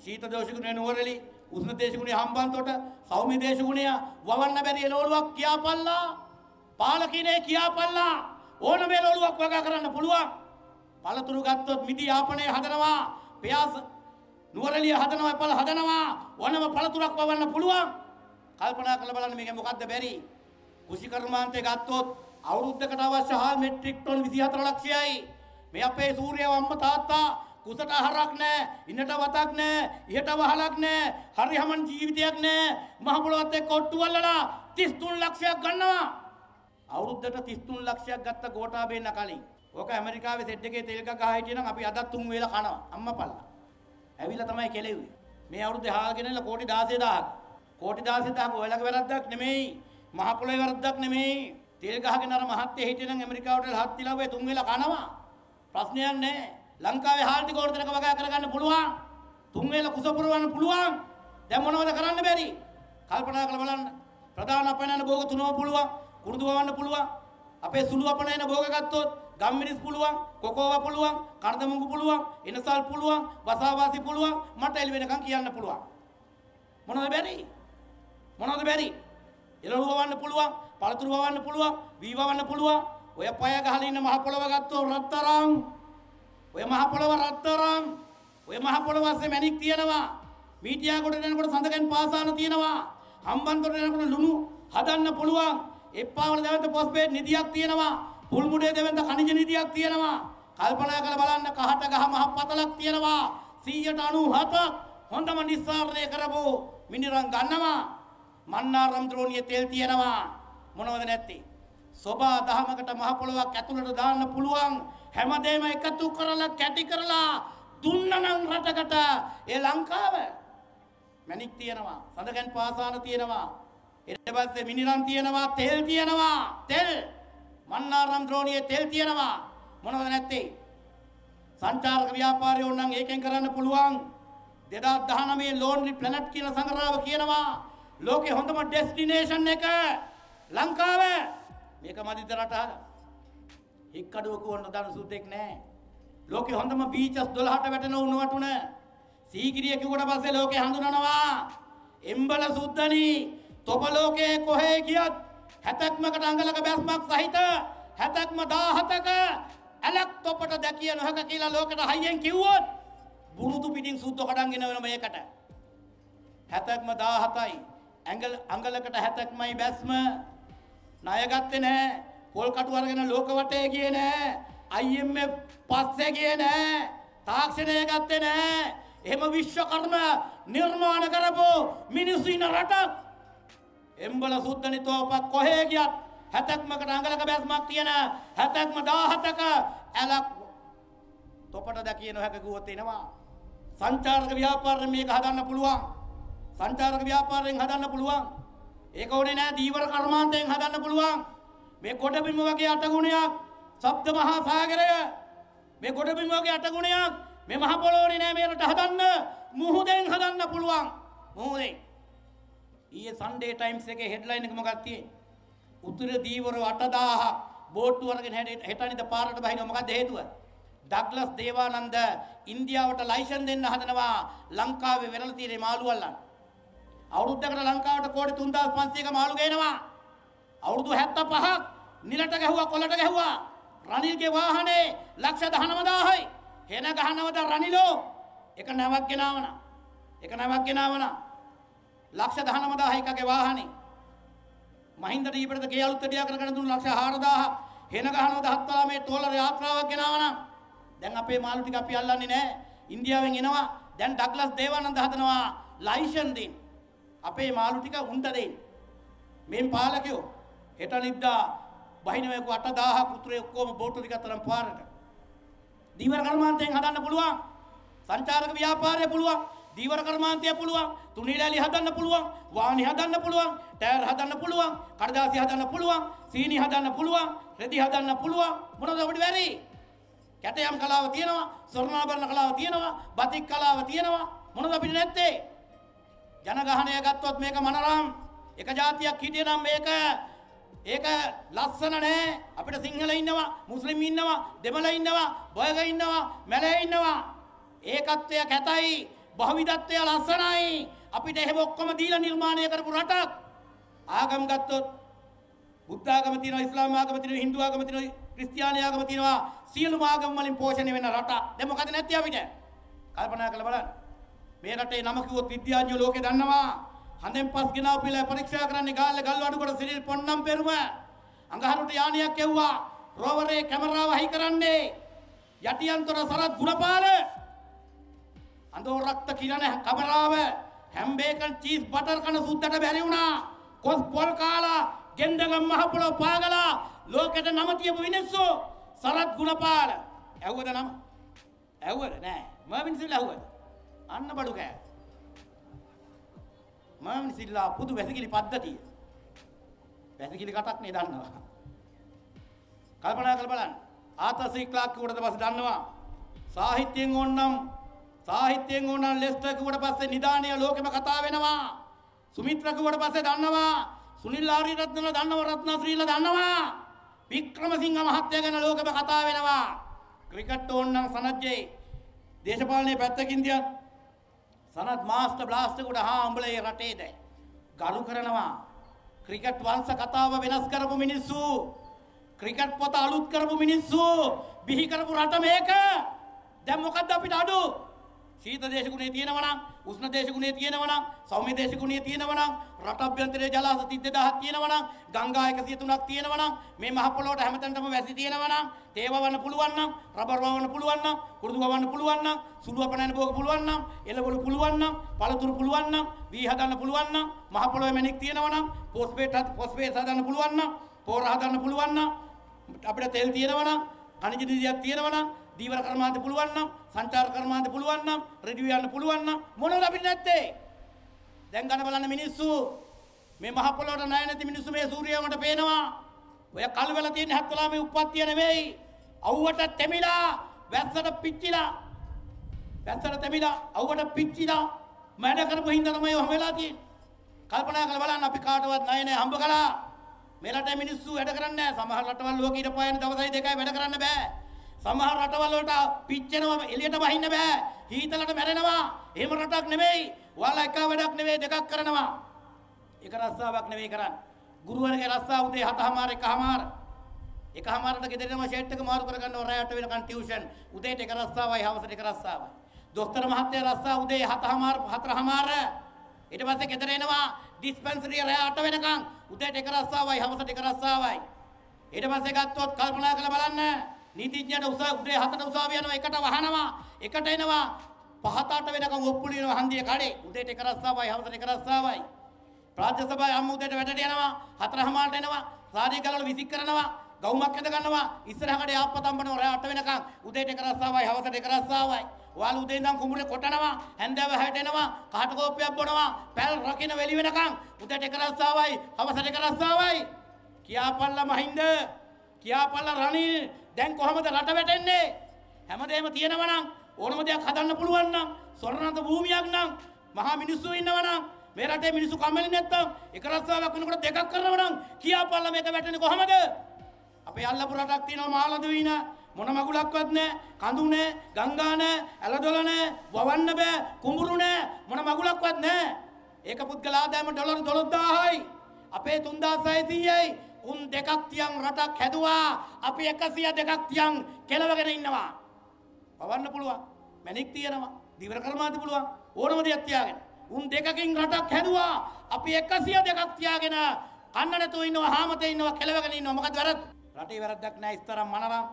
සීත දේශගුණේ නුවරලි, උෂ්ණ දේශගුණේ හම්බන්තොට, සෞම්‍ය දේශගුණේ වවන්න බැරි එළවලුවක් කියාපල්ලා. පාලකිනේ කියාපල්ලා. ඕන මේ එළවලුවක් වගා කරන්න පුළුවන්. පළතුරු ගත්තොත් මිදි යාපනයේ හදනවා. පියාස නුවරලිය හදනවා, පළ හදනවා. ඕනම පළතුරක් වවන්න පුළුවන්. කල්පනා කරලා බලන්න මේක මොකද්ද බැරි. කුෂි කර්මාන්තේ ගත්තොත් අවුරුද්දකට අවශ්‍ය හාල් මෙට්‍රික් ටොන් 24 ලක්ෂයයි. මේ අපේ සූර්ය වම්ම තාත්තා කුසට අහරක් නෑ, ඉන්නට වතක් නෑ, ඉහට වහලක් නෑ, හරි හමන් ජීවිතයක් නෑ. මහ පොළොවත් එක්ක ඔට්ටු වල්ලලා 33 ලක්ෂයක් ගන්නවා. අවුරුද්දට 33 ලක්ෂයක් ගත්ත ගෝඨාභයන කලින්. ඕක ඇමරිකාවේ සෙට් එකේ තෙල් එකක් ගහයි කියනනම් අපි අදත් තුන් වේලා කනවා. අම්මා පල්ලා. ඇවිල්ලා තමයි කෙලෙව්වේ. මේ අවුරුද්දේ හාල් ගෙනල්ලා කෝටි 16000ක්. කෝටි 16000ක් ඔයලගේ වැරද්දක් නෙමෙයි. මහ පොළොවේ වැරද්දක් නෙමෙයි. තෙල් ගහගෙන අර මහත්තයා හිටියනම් ඇමරිකාවට හත් තිලව්වේ තුන් වෙලා කනවා. ප්‍රශ්නයක් නැහැ. ලංකාවේ හාල්ටි කෝරතනක වගා කරගන්න පුළුවන්. තුන් වෙලා කුස පුරවන්න පුළුවන්. දැන් මොනවද කරන්න බැරි? කල්පනා කරලා බලන්න. ප්‍රධාන අපනන භෝග තුනම පුළුවන්. කුරුදු වවන්න පුළුවන්. අපේ සුළු අපනන භෝග ගත්තොත් ගම්මිරිස් පුළුවන්, කොකෝවා පුළුවන්, කර්දමුංගු පුළුවන්, එනසල් පුළුවන්, වසාවාසි පුළුවන්, මට එළි වෙනකන් කියන්න පුළුවන්. මොනවද බැරි? මොනවද බැරි? එළවලු වවන්න පුළුවන්, පළතුරු වවන්න පුළුවන්, වී වවන්න පුළුවන්. ඔය පය ගහලා ඉන්න මහ පොළව ගත්තොත් රත්තරන්. ඔය මහ පොළව රත්තරන්. ඔය මහ පොළව ඇස්සේ මැණික් තියෙනවා. මීටියාගොඩ යනකොට සඳකන් පාසාන තියෙනවා. හම්බන්තොට යනකොට ලුණු හදන්න පුළුවන්. එප්පාවල දෙවන්ත පොස්පේට් නිධියක් තියෙනවා. පුල්මුඩේ දෙවන්ත ඛනිජ නිධියක් තියෙනවා. කල්පනා කරලා බලන්න කහට ගහ මහ පතලක් තියෙනවා. 197ක් හොඳම නිස්සාරණය කරපු මිනිරන් ගන්නවා. මන්නාරම් ද්‍රෝණියේ තෙල් තියෙනවා. මොනවද නැත්තේ? සෝබා දහමකට මහ පොළොවක් ඇතුළට දාන්න පුළුවන් හැමදේම එකතු කරලා කැටි කරලා දුන්නනම් රටකට ඒ ලංකාව මැණික් තියෙනවා සඳකන් පාසාන තියෙනවා ඊට පස්සේ මිනිරන් තියෙනවා තෙල් තියෙනවා තෙල් මන්නාරම් ද්‍රෝණියේ තෙල් තියෙනවා මොනවද නැත්තේ සංචාරක ව්‍යාපාරයෝ නම් ඒකෙන් කරන්න පුළුවන් 2019 ලෝන්ලි ප්ලැනට් කියලා සංග්‍රහව කියනවා ලෝකේ හොඳම ඩෙස්ටිනේෂන් එක ලංකාව මේක මධ්‍යත රටා හික්කඩුවක වොන්න දන සුද්දෙක් නෑ ලෝකෙ හොඳම බීචස් 12ට වැටෙන උණුවටුන සීගිරිය කිව්වට පස්සේ ලෝකෙ හඳුනනවා එම්බල සුද්දනි තොප ලෝකේ කොහේ ගියත් හැතක්මකට අඟලක බැස්මක් සහිත හැතක්ම 17ක ඇලක් තොපට දැකිය නොහැක කියලා ලෝකෙට හයියෙන් කිව්වොත් බුරුදු පිටින් සුද්ද කඩන්ගෙන වෙන මේකට හැතක්ම 17යි ඇඟල අඟලකට හැතක්මයි බැස්ම ණය ගත්තේ නැහැ. පොල් කටු අරගෙන ලෝක වටේ ගියේ නැහැ. IMF පස්සේ ගියේ නැහැ. තාක්ෂණය ගත්තේ නැහැ. එහෙම විශ්වකර්ම නිර්මාණ කරපු මිනිස්සු ඉන රටක් එම්බල සුද්ධනිතෝපත් කොහේ ගියත් හැතක්මකට අඟලක බැස්මක් තියෙන හැතක්ම 17ක ඇලක් තොපට දැකිය නොහැක ගුවත් එනවා සංචාරක ව්‍යාපාරයෙන් මේක හදන්න පුළුවන් සංචාරක ව්‍යාපාරයෙන් හදන්න පුළුවන් ඒක ඕනේ නෑ දීවර කර්මාන්තයෙන් හදන්න පුළුවන්. මේ ගොඩබිම වගේ අටගුණයක් සබ්ද මහා සාගරය මේ ගොඩබිම වගේ අටගුණයක් මේ මහ පොළොවේ නෑ මේ රට හදන්න මුහුදෙන් හදන්න පුළුවන්. මුහුදෙන්. ඊයේ Sunday Times එකේ headline එක මොකක්ද තියෙන්නේ? උතුර දීවර 8000 බෝට්ටු වරගෙන හෙටනිද පාරට බහිනවා මොකක්ද හේතුව? ඩග්ලස් දේවානන්ද ඉන්දියාවට ලයිසන් දෙන්න හදනවා ලංකාවේ වෙරළ තියෙන මාළු අල්ලන්න. අවුරුද්දකට ලංකාවට කෝටි 3500ක මාළු ගේනවා. අවුරුදු 75ක් නිලට ගැහුවා කොළට ගැහුවා. රනිල්ගේ වාහනේ ලක්ෂ 19000යි. හෙන ගහනවද රනිලෝ? එක නැවක් ගෙනාවනා. එක නැවක් ගෙනාවනා. ලක්ෂ 19000 එකගේ වාහනේ. මහින්ද දීපරද ගේ අලුත් දෙයක් කරගෙන දුන්න ලක්ෂ 4000. හෙන ගහනවද හත්වලා මේ ටෝලර යාත්‍රාවක් ගෙනාවනා. දැන් අපේ මාළු ටික අපි අල්ලන්නේ නැහැ. ඉන්දියාවෙන් එනවා. දැන් ඩග්ලස් දේවානන්ද හදනවා ලයිසන් දෙන්නේ. අපේ මාළු ටික උන්ට දෙන්න. මෙන් පාලකයෝ හෙට නිද්දා බහිනවයකු 8000 කුතුරේ ඔක්කොම බෝට්ටු ටික තරම් පාරට. දීවර කර්මාන්තයෙන් හදන්න පුළුවන්. සංචාරක ව්‍යාපාරය පුළුවන්. දීවර කර්මාන්තය පුළුවන් තුනිලෑලි හදන්න පුළුවන් වාහනි හදන්න පුළුවන් ටයර් හදන්න පුළුවන් කඩදාසි හදන්න පුළුවන් සීනි හදන්න පුළුවන් රෙදි හදන්න පුළුවන් මොනවද අපිට බැරි කැටයම් කලාව තියෙනවා ස්වර්ණාභරණ කලාව තියෙනවා බතික් කලාව තියෙනවා මොනවද අපිට නැත්තේ ජනගහනය ගත්තොත් මේක මනරම් එක ජාතියක් හිටිය නම් මේක ඒක ලස්සන නෑ අපිට සිංහල ඉන්නවා මුස්ලිම් ඉන්නවා දෙමළ ඉන්නවා බොයග ඉන්නවා මැලේ ඉන්නවා ඒකත්වය කැතයි භවිධත්වය ලස්සනයි අපිට එහෙම ඔක්කොම දීලා නිර්මාණය කරපු රටක් ආගම් ගත්තොත් බුද්ධ ආගම තියෙනවා ඉස්ලාම් ආගම තියෙනවා හින්දු ආගම තියෙනවා ක්‍රිස්තියානි ආගම තියෙනවා සියලුම ආගම් වලින් පෝෂණය වෙන රටක් දැන් මොකද නැත්තේ අපිට කල්පනා කරලා බලන්න මේ රටේ නම කිව්වොත් විද්‍යාඥයෝ ලෝකේ දන්නවා. හඳෙන් පස් ගෙනාව පිළා පරීක්ෂා කරන්නේ ගාල්ල ගල්වඩුකොට සිරිල් පොන්නම් පෙරුම. අඟහරුට යානියක් එව්වා. රෝවරේ කැමරාව හයි කරන්නේ. යටියන්තර සරත් ගුණපාල. අඳෝ රක්ත කිරණ කැමරාව හැම් බේකන් චීස් බටර් කන සුද්දට බැරි වුණා. කොස් පොල් කාලා ගෙන්දගම් මහපොළොව පාගලා ලෝකෙට නම තියපු මිනිස්සු සරත් ගුණපාල. ඇහුවද නම? ඇහුවද නෑ. මර්වින් සිල් ඇහුවද? අන්න බඩු කෑ. මාමනිසිල්ලා පුදු වැසිකිලි පද්ධතිය. වැසිකිලි කටක් නේ දන්නවා. කල්පනා කරලා බලන්න. ආතසී ක්ලාක් උඩට පස්සේ දන්නවා. සාහිත්‍යයෙන් ඕනනම් සාහිත්‍යයෙන් ඕනනම් ලෙස්ටර් කුවට පස්සේ නිදාණය ලෝකෙම කතා වෙනවා. සුමිත්‍ර කුවට පස්සේ දන්නවා. සුනිල් ආරියරත්නලා දන්නව රත්නශ්‍රීලා දන්නවා. වික්‍රමසිංහ මහත්තයා ගැන ලෝකෙම කතා වෙනවා. ක්‍රිකට් ඕනනම් සනජ්ජේ දේශපාලනයේ පැත්තකින් තියත් සනත් මාස්ටර් බ්ලාස්ටර්කට හා උඹලේ රටේ දැන් ගරු කරනවා ක්‍රිකට් වංශ කතාව වෙනස් කරපු මිනිස්සු ක්‍රිකට් පොත අලුත් කරපු මිනිස්සු බිහි කරපු රට මේක දැන් මොකද්ද අපිට අඩු ශීත දේශගුණේ තියෙනවා නම් උෂ්ණ දේශගුණේ තියෙනවා නම් සෞම්‍ය දේශගුණේ තියෙනවා නම් රට අභ්‍යන්තරයේ ජලාශ 32000ක් තියෙනවා නම් ගංගා 103ක් තියෙනවා නම් මේ මහ පොළොවට හැමතැනටම වැසි තියෙනවා නම් තේ වවන්න පුළුවන් නම් රබර් වවන්න පුළුවන් නම් කුරුදු වවන්න පුළුවන් නම් සුළු අපනන භෝග පුළුවන් නම් එළවලු පුළුවන් නම් පළතුරු පුළුවන් නම් වී හදන්න පුළුවන් නම් මහ පොළොවේ මැණික් තියෙනවා නම් ෆොස්ෆේට් ෆොස්ෆේට් හදන්න පුළුවන් නම් පෝර හදන්න පුළුවන් නම් අපිට තෙල් තියෙනවා නම් කණිජ නිදියක් තියෙනවා නම් දීවර කර්මාන්ත පුළුවන් නම් සංචාර කර්මාන්ත පුළුවන් නම් රෙඩියු යන්න පුළුවන් නම් මොනවද අපිට නැත්තේ දැන් ගන්න බලන්න මිනිස්සු මේ මහ පොළොවට ණය නැති මිනිස්සු මේ සූර්යයාමට පේනවා ඔය කල්වල තියෙන හැත්වලා මේ උප්පත්තිය නෙවෙයි අවුවට තැමිලා වැස්සට පිච්චිලා වැස්සට තැමිලා අවුවට පිච්චිලා මැඩ කරපු හින්දා තමයි ඔහම වෙලා තියෙන්නේ කල්පනා කරලා බලන්න අපි කාටවත් ණය නැහැ හම්බ කළා මේ රටේ මිනිස්සු වැඩ කරන්නේ නැහැ සමහර රටවල් ලෝකෙ ඉඳපායන දවසයි දෙකයි වැඩ කරන්න බෑ සමහර රටවල් වලට පිච්චෙනවා එළියට වහින්න බෑ. හීතලට මැරෙනවා. එහෙම රටක් නෙමෙයි. ඔයාලා එක වැඩක් නෙමෙයි දෙකක් කරනවා. එක රස්සාවක් නෙමෙයි කරන්නේ. ගුරුවරගේ රස්සාව උදේ 7:00මාර 1:00මාර. 1:00මාරට ගෙදර යනවා ෂර්ට් එක මාරු කරගන්න ඕන රැයට වෙනකන් ටියුෂන්. උදේට එක රස්සාවයි හවසට එක රස්සාවයි. දොස්තර මහත්තයා රස්සාව උදේ 7:00මාර 4:00මාර. ඊට පස්සේ ගෙදර එනවා ඩිස්පෙන්සරිය රැය 8 වෙනකන්. උදේට එක රස්සාවයි හවසට එක රස්සාවයි. ඊට පස්සේ ගත්තොත් කල්පනා කරලා බලන්න නීතිඥයට උසාව උඩේ හතට උසාව යනවා එකට වහනවා එකට එනවා පහතට වෙනකම් ඔප්පු ලියනවා හන්දිය කඩේ උදේට එක රස්සාවයි හවසට එක රස්සාවයි රාජ්‍ය සභාවේ අම්මුදේට වැඩට යනවා හතරහමාරට එනවා සාරී කලවල විසික් කරනවා ගවුමක් ඇද ගන්නවා ඉස්සරහකට යාප්පතම්බනවා රෑ 8 වෙනකන් උදේට එක රස්සාවයි හවසට එක රස්සාවයි ඔයාලා උදේ ඉඳන් කුඹුරේ කොටනවා හැන්දෑව හැට එනවා කහට කෝප්පයක් බොනවා පැල් රකින්න වෙලි වෙනකන් උදේට එක රස්සාවයි හවසට එක රස්සාවයි කියාපල්ලා මහින්ද කියාපල්ලා රනිල් දැන් කොහමද රට වැටෙන්නේ හැමදේම තියෙනවා නම් ඕනම දෙයක් හදන්න පුළුවන් නම් සොරණත භූමියක් නම් මහා මිනිස්සු ඉන්නවා නම් මේ රටේ මිනිස්සු කමලි නැත්තම් එක රස්සාවක් වෙනකොට දෙකක් කරනවා නම් කියාපල්ලා මේක වැටෙන්නේ කොහමද අපේ අල්ලපු රටක් තියෙනවා මහලද වීනා මොන මගුලක්වත් නැහැ කඳු නැහැ ගංගා නැහැ ඇලදොල නැහැ වවන්න බෑ කුඹුරු නැහැ මොන මගුලක්වත් නැහැ ඒක පුද්ගල ආදායම ඩොලර් 12000යි අපේ 3600යි උන් දෙකක් තියන් රටක් හැදුවා අපි 102ක් තියන් කෙලවගෙන ඉන්නවා පවන්න පුළුවන් මැණික් තියනවා දිවර කර්මාන්ත පුළුවන් ඕනම දෙයක් තියාගෙන උන් දෙකකින් රටක් හැදුවා අපි 102ක් තියාගෙන කන්න නැතුව ඉන්නවා හාමතේ ඉන්නවා කෙලවගෙන ඉන්නවා මොකද වැරද්ද රටේ වැරද්දක් නැහැ ඉස්තරම් මනරම්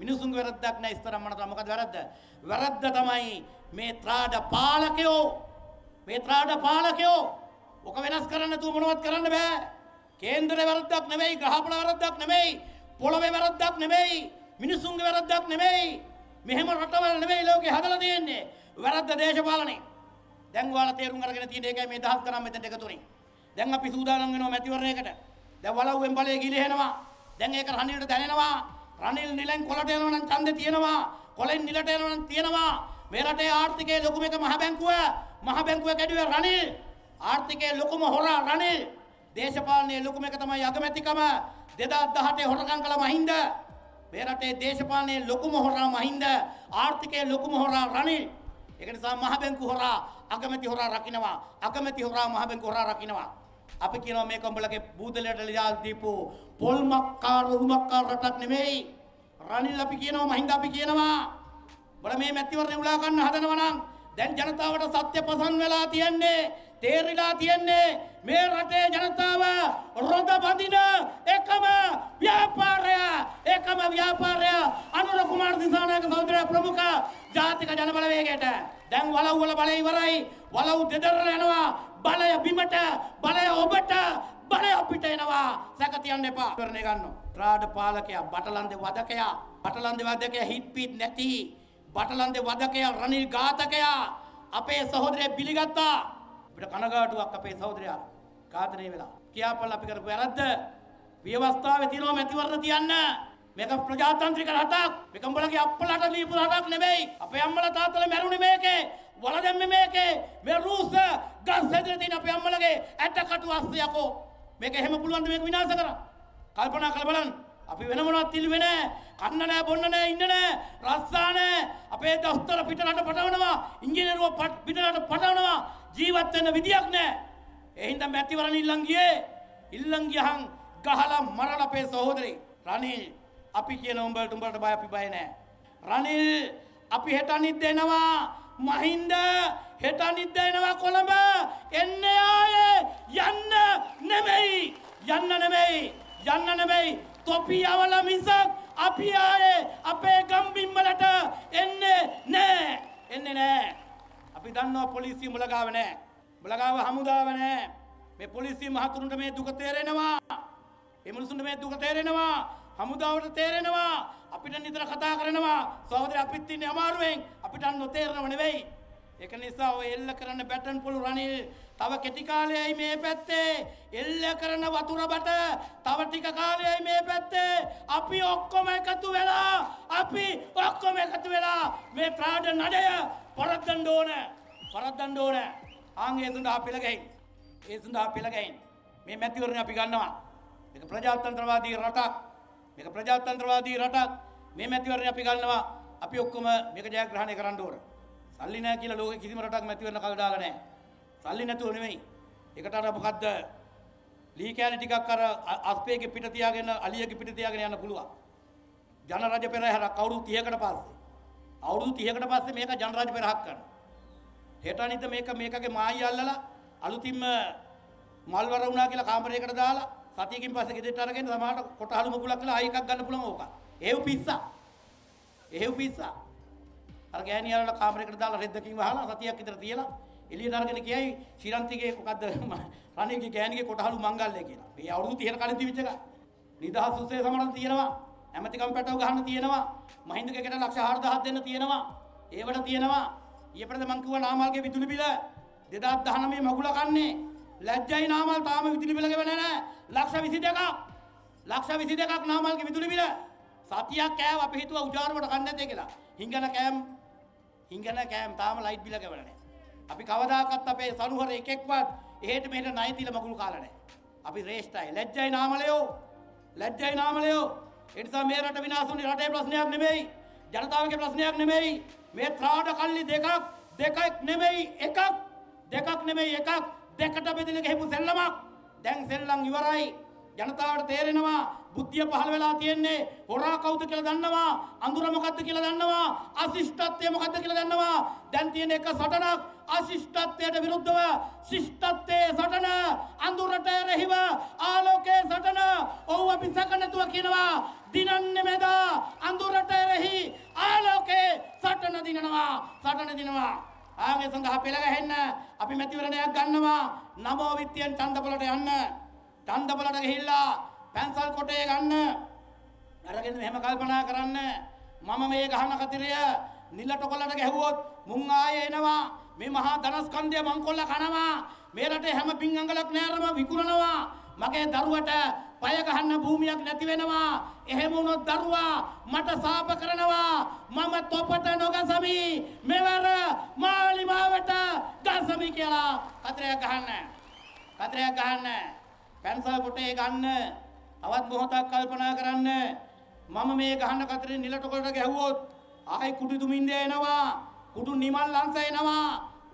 මිනිසුන්ගේ වැරද්දක් නැහැ ඉස්තරම් මනරම් මොකද වැරද්ද වැරද්ද තමයි මේ ත්‍රාඩ පාලකයෝ මේ ත්‍රාඩ පාලකයෝ ඔක වෙනස් කරන්න නැතුව මොනවත් කරන්න බෑ කේන්දරේ වැරද්දක් නෙමෙයි, ග්‍රහපල වැරද්දක් නෙමෙයි, පොළවේ වැරද්දක් නෙමෙයි, මිනිසුන්ගේ වැරද්දක් නෙමෙයි. මෙහෙම රටවල් නෙමෙයි ලෝකේ හදලා තියෙන්නේ. වැරද්ද දේශපාලනේ. දැන් ඔයාලා තේරුම් අරගෙන තියෙන එකයි මේ දහස් තරම් මෙතනට එකතු වෙන්නේ. දැන් අපි සූදානම් වෙනවා මැතිවරණයකට. දැන් වලව්වෙන් බලය ගිලිහෙනවා. දැන් ඒක රනිල්ට දැනෙනවා. රනිල් නිලෙන් කොලට යනවා නම් ඡන්දේ තියෙනවා. කොලෙන් නිලට යනවා නම් තියෙනවා. මේ රටේ ආර්ථිකයේ ලොකුම එක මහ බැංකුව. මහ බැංකුව කැඩුවේ රනිල්. ආර්ථිකයේ ලොකුම හොරා රනිල්. දේශපාලනයේ ලොකුම එක තමයි අගමැතිකම 2018 හොරකම් කළ මහින්ද මේ රටේ දේශපාලනයේ ලොකුම හොරා මහින්ද ආර්ථිකයේ ලොකුම හොරා රනිල් ඒක නිසා මහ බැංකු හොරා අගමැති හොරා රකින්නවා අගමැති හොරා මහ බැංකු හොරා රකින්නවා අපි කියනවා මේක උඹලගේ බූදලයට ලියා දීපු පොල්මක්කාර උරුමක්කාර රටක් නෙමෙයි රනිල් අපි කියනවා මහින්ද අපි කියනවා බල මේ මැතිවරණය උලා ගන්න හදනවා නම් දැන් ජනතාවට සත්‍ය පසන් වෙලා තියන්නේ තේරිලා තියෙන්නේ මේ රටේ ජනතාව රොඳ බඳින එකම ව්‍යාපාරය එකම ව්‍යාපාරය අනුර කුමාර දිසානායක සහෝදරයා ප්‍රමුඛ ජාතික ජනබල වේගයට දැන් වලව්වල බලය ඉවරයි වලව් දෙදරන යනවා බලය බිමට බලය ඔබට බලය අපිට එනවා සැක තියන්න එපා කරණේ ගන්න රාඩ පාලකයා බටලන්දේ වදකයා බටලන්දේ වදකයා හිට පිට නැති බටලන්දේ වදකයා රනිල් ඝාතකයා අපේ සහෝදරය පිළිගත්තා අපිට කනගාටුවක් අපේ සහෝදරයා ඝාතනය වෙලා. කියාපල් අපි කරපු වැරද්ද ව්‍යවස්ථාවේ තියෙනවා මැතිවරණ තියන්න. මේක ප්‍රජාතන්ත්‍රික රටක්. මේක උඹලගේ අප්පලට දීපු රටක් නෙමෙයි. අපේ අම්මලා තාත්තලා මැරුණේ මේකේ. වල දැම්මේ මේකේ. මේ රූස් ගස් හැදලා තියෙන අපේ අම්මලගේ ඇටකටු අස්සයකෝ. මේක එහෙම පුළුවන් ද මේක විනාශ කරන්න? කල්පනා කරලා බලන්න. අපි වෙන මොනවත් තිල්ුවේ නැහැ. කන්න නෑ බොන්න නෑ ඉන්න නෑ රස්සා නෑ අපේ දොස්තර පිටරට පටවනවා ඉංජිනේරුව පිටරට පටවනවා ජීවත් වෙන්න විදියක් නෑ ඒ හින්දා මැතිවරණ ඉල්ලන් ගියේ ඉල්ලන් ගියහන් ගහලා මරලා අපේ සහෝදරේ රනිල් අපි කියන උඹලට උඹලට බය අපි බය නෑ රනිල් අපි හෙට අනිද්ද එනවා මහින්ද හෙට අනිද්ද එනවා කොළඹ එන්න ආයේ යන්න නෙමෙයි යන්න නෙමෙයි යන්න නෙමෙයි තොපි අවල මිසක් අපි ආයේ අපේ ගම්බිම්වලට එන්නේ නෑ. එන්නේ නෑ. අපි දන්නවා පොලිසිය මුලගාව නෑ. මුලගාව හමුදාව නෑ. මේ පොලිසිය මහතුරුන්ට මේ දුක තේරෙනවා. මේ මිනිසුන්ට මේ දුක තේරෙනවා. හමුදාවට තේරෙනවා. අපිට නිතර කතා කරනවා. සහෝදර අපිත් ඉන්නේ අමාරුවෙන්. අපිට නොතේරෙනව නෙවෙයි. ඒක නිසා ඔය එල්ල කරන බැටන් පොළු රනිල් තව කෙටි කාලයයි මේ පැත්තේ එල්ල කරන වතුර බට තව ටික කාලයයි මේ පැත්තේ අපි ඔක්කොම එකතු වෙලා අපි ඔක්කොම එකතු වෙලා මේ ප්‍රාඩ නඩය පරද්දන්න ඕන පරද්දන්න ඕන ආන් ඒ සඳහා පෙළගැහින් ඒ සඳහා පෙළගැහින් මේ මැතිවරණ අපි ගන්නවා මේක ප්‍රජාතන්ත්‍රවාදී රටක් මේක ප්‍රජාතන්ත්‍රවාදී රටක් මේ මැතිවරණ අපි ගන්නවා අපි ඔක්කොම මේක ජයග්‍රහණය කරන්න ඕනේ සල්ලි නැහැ කියලා ලෝකෙ කිසිම රටක් මැති වෙන්න කල් දාලා නැහැ. සල්ලි නැතුව නෙමෙයි. ඒකට අර මොකද්ද? ලී කෑලි ටිකක් අර අස්පේගේ පිට තියාගෙන අලියගේ පිට තියාගෙන යන්න පුළුවන්. ජන රජ පෙරහැරක් අවුරුදු 30කට පස්සේ. අවුරුදු 30කට පස්සේ මේක ජන රජ පෙරහැරක් කරනවා. හෙට අනිද්ද මේක මේකගේ මායි අල්ලලා අලුතින්ම මල්වර වුණා කියලා කාමරයකට දාලා සතියකින් පස්සේ ගෙදරට අරගෙන සමහරට කොටහළු මුගුලක් කියලා ආයෙ එකක් ගන්න පුළුවන් ඕක. ඒව් පිස්සා. ඒව් පිස්සා. අර ගෑණියරල කාමරයකට දාලා රෙද්දකින් වහලා සතියක් විතර තියලා එළියට අරගෙන කියයි ශිරන්තිගේ මොකද්ද *laughs* රණේගේ ගෑණිගේ කොටහළු මංගල්‍ය කියලා. මේ අවුරුදු 30 කලින් තිබිච්ච එක. නිදහස් උසේ සමරන තියෙනවා. ඇමතිකම් පැටව ගහන්න තියෙනවා. මහින්දකේකට ලක්ෂ 4000ක් දෙන්න තියෙනවා. ඒවට තියෙනවා. ඊපරද මං කිව්වා නාමල්ගේ විදුලි බිල 2019 මගුල කන්නේ. ලැජ්ජයි නාමල් තාම විදුලි බිල ගෙවන්නේ නැහැ. ලක්ෂ 22ක්. ලක්ෂ 22ක් නාමල්ගේ විදුලි බිල. සතියක් කෑව අපි හිතුවා උජාරුවට කන්නේ නැත්තේ කියලා. හිඟන කෑම් හිංගන කෑම් තාම ලයිට් බිල ගෙවලා නැහැ. අපි කවදාකවත් අපේ සනුහර එකෙක්වත් එහෙට මෙහෙට ණය දීලා මගුල් කාලා නැහැ. අපි ශ්‍රේෂ්ඨයි. ලැජ්ජයි නාමලයෝ. ලැජ්ජයි නාමලයෝ. ඒ නිසා මේ රට විනාශ වුණේ රටේ ප්‍රශ්නයක් නෙමෙයි. ජනතාවගේ ප්‍රශ්නයක් නෙමෙයි. මේ ත්‍රාඩ කල්ලි දෙකක් දෙකක් නෙමෙයි එකක් දෙකක් නෙමෙයි එකක් දෙකට බෙදලා ගහමු සෙල්ලමක්. දැන් සෙල්ලම් ඉවරයි. ජනතාවට තේරෙනවා බුද්ධිය පහළ වෙලා තියෙන්නේ හොරා කවුද කියලා දන්නවා අඳුර මොකද්ද කියලා දන්නවා අශිෂ්ටත්වය මොකද්ද කියලා දන්නවා දැන් තියෙන එක සටනක් අශිෂ්ටත්වයට විරුද්ධව ශිෂ්ටත්වයේ සටන අඳුරට එරෙහිව ආලෝකයේ සටන ඔව් අපි සකනතුව කියනවා දිනන්නේ මෙදා අඳුරට එරෙහි ආලෝකයේ සටන දිනනවා සටන දිනනවා ආගේ සඳහා පෙළ ගැහෙන්න අපි මැතිවරණයක් ගන්නවා නමෝ විත්යෙන් ඡන්දපලට යන්න කන්දබලට ගිහිල්ලා පැන්සල් කොටේ ගන්න. අරගෙන මෙහෙම කල්පනා කරන්න. මම මේ ගහන කතිරය නිල ටොකලට ගැහුවොත් මුං ආයේ එනවා. මේ මහා ධනස්කන්ධය මං කොල්ල කනවා. මේ රටේ හැම පිංගංගලක් නෑරම විකුණනවා. මගේ දරුවට පය ගහන්න භූමියක් නැති වෙනවා. එහෙම වුණොත් දරුවා මට සාප කරනවා. මම තොපට නොගසමි. මෙවර මාලිමාවට ගසමි කියලා කතරයක් ගහන්න. කතරයක් ගහන්න. පැන්සල් කොටේ ගන්න තවත් මොහොතක් කල්පනා කරන්න මම මේ ගහන කතරේ නිලට කොටට ගැහුවොත් ආයි කුඩු දුමින්ද එනවා කුඩු නිමල් ලංස එනවා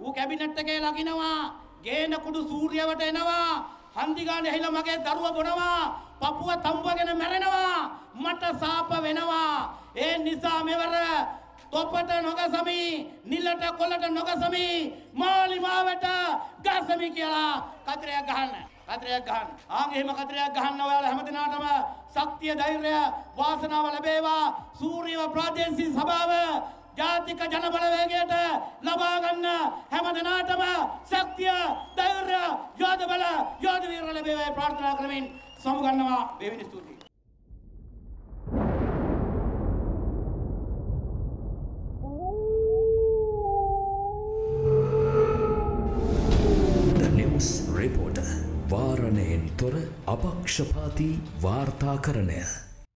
ඌ කැබිනට් එකේ ලගිනවා ගේන කුඩු සූර්යවට එනවා හන්දි ගන්න ඇහිලා මගේ දරුවා බොනවා පපුව තම්බගෙන මැරෙනවා මට සාප වෙනවා ඒ නිසා මෙවර තොපට නොගසමි නිලට කොලට නොගසමි මාලිමාවට ගසමි කියලා කතරයක් ගහන්න කතරයක් ගහන්න. ආන් එහෙම කතරයක් ගහන්න ඔයාලා හැමදෙනාටම ශක්තිය ධෛර්යය වාසනාව ලැබේවා. සූර්යව ප්‍රාදේශීය සභාව ජාතික ජනබලවේගයට ලබා ගන්න හැමදෙනාටම ශක්තිය ධෛර්යය යෝධ බල යෝධ වීර ලැබේවා ප්‍රාර්ථනා කරමින් සමුගන්නවා මෙවැනි ස්තුති अपक्षपाती वार्ताकरण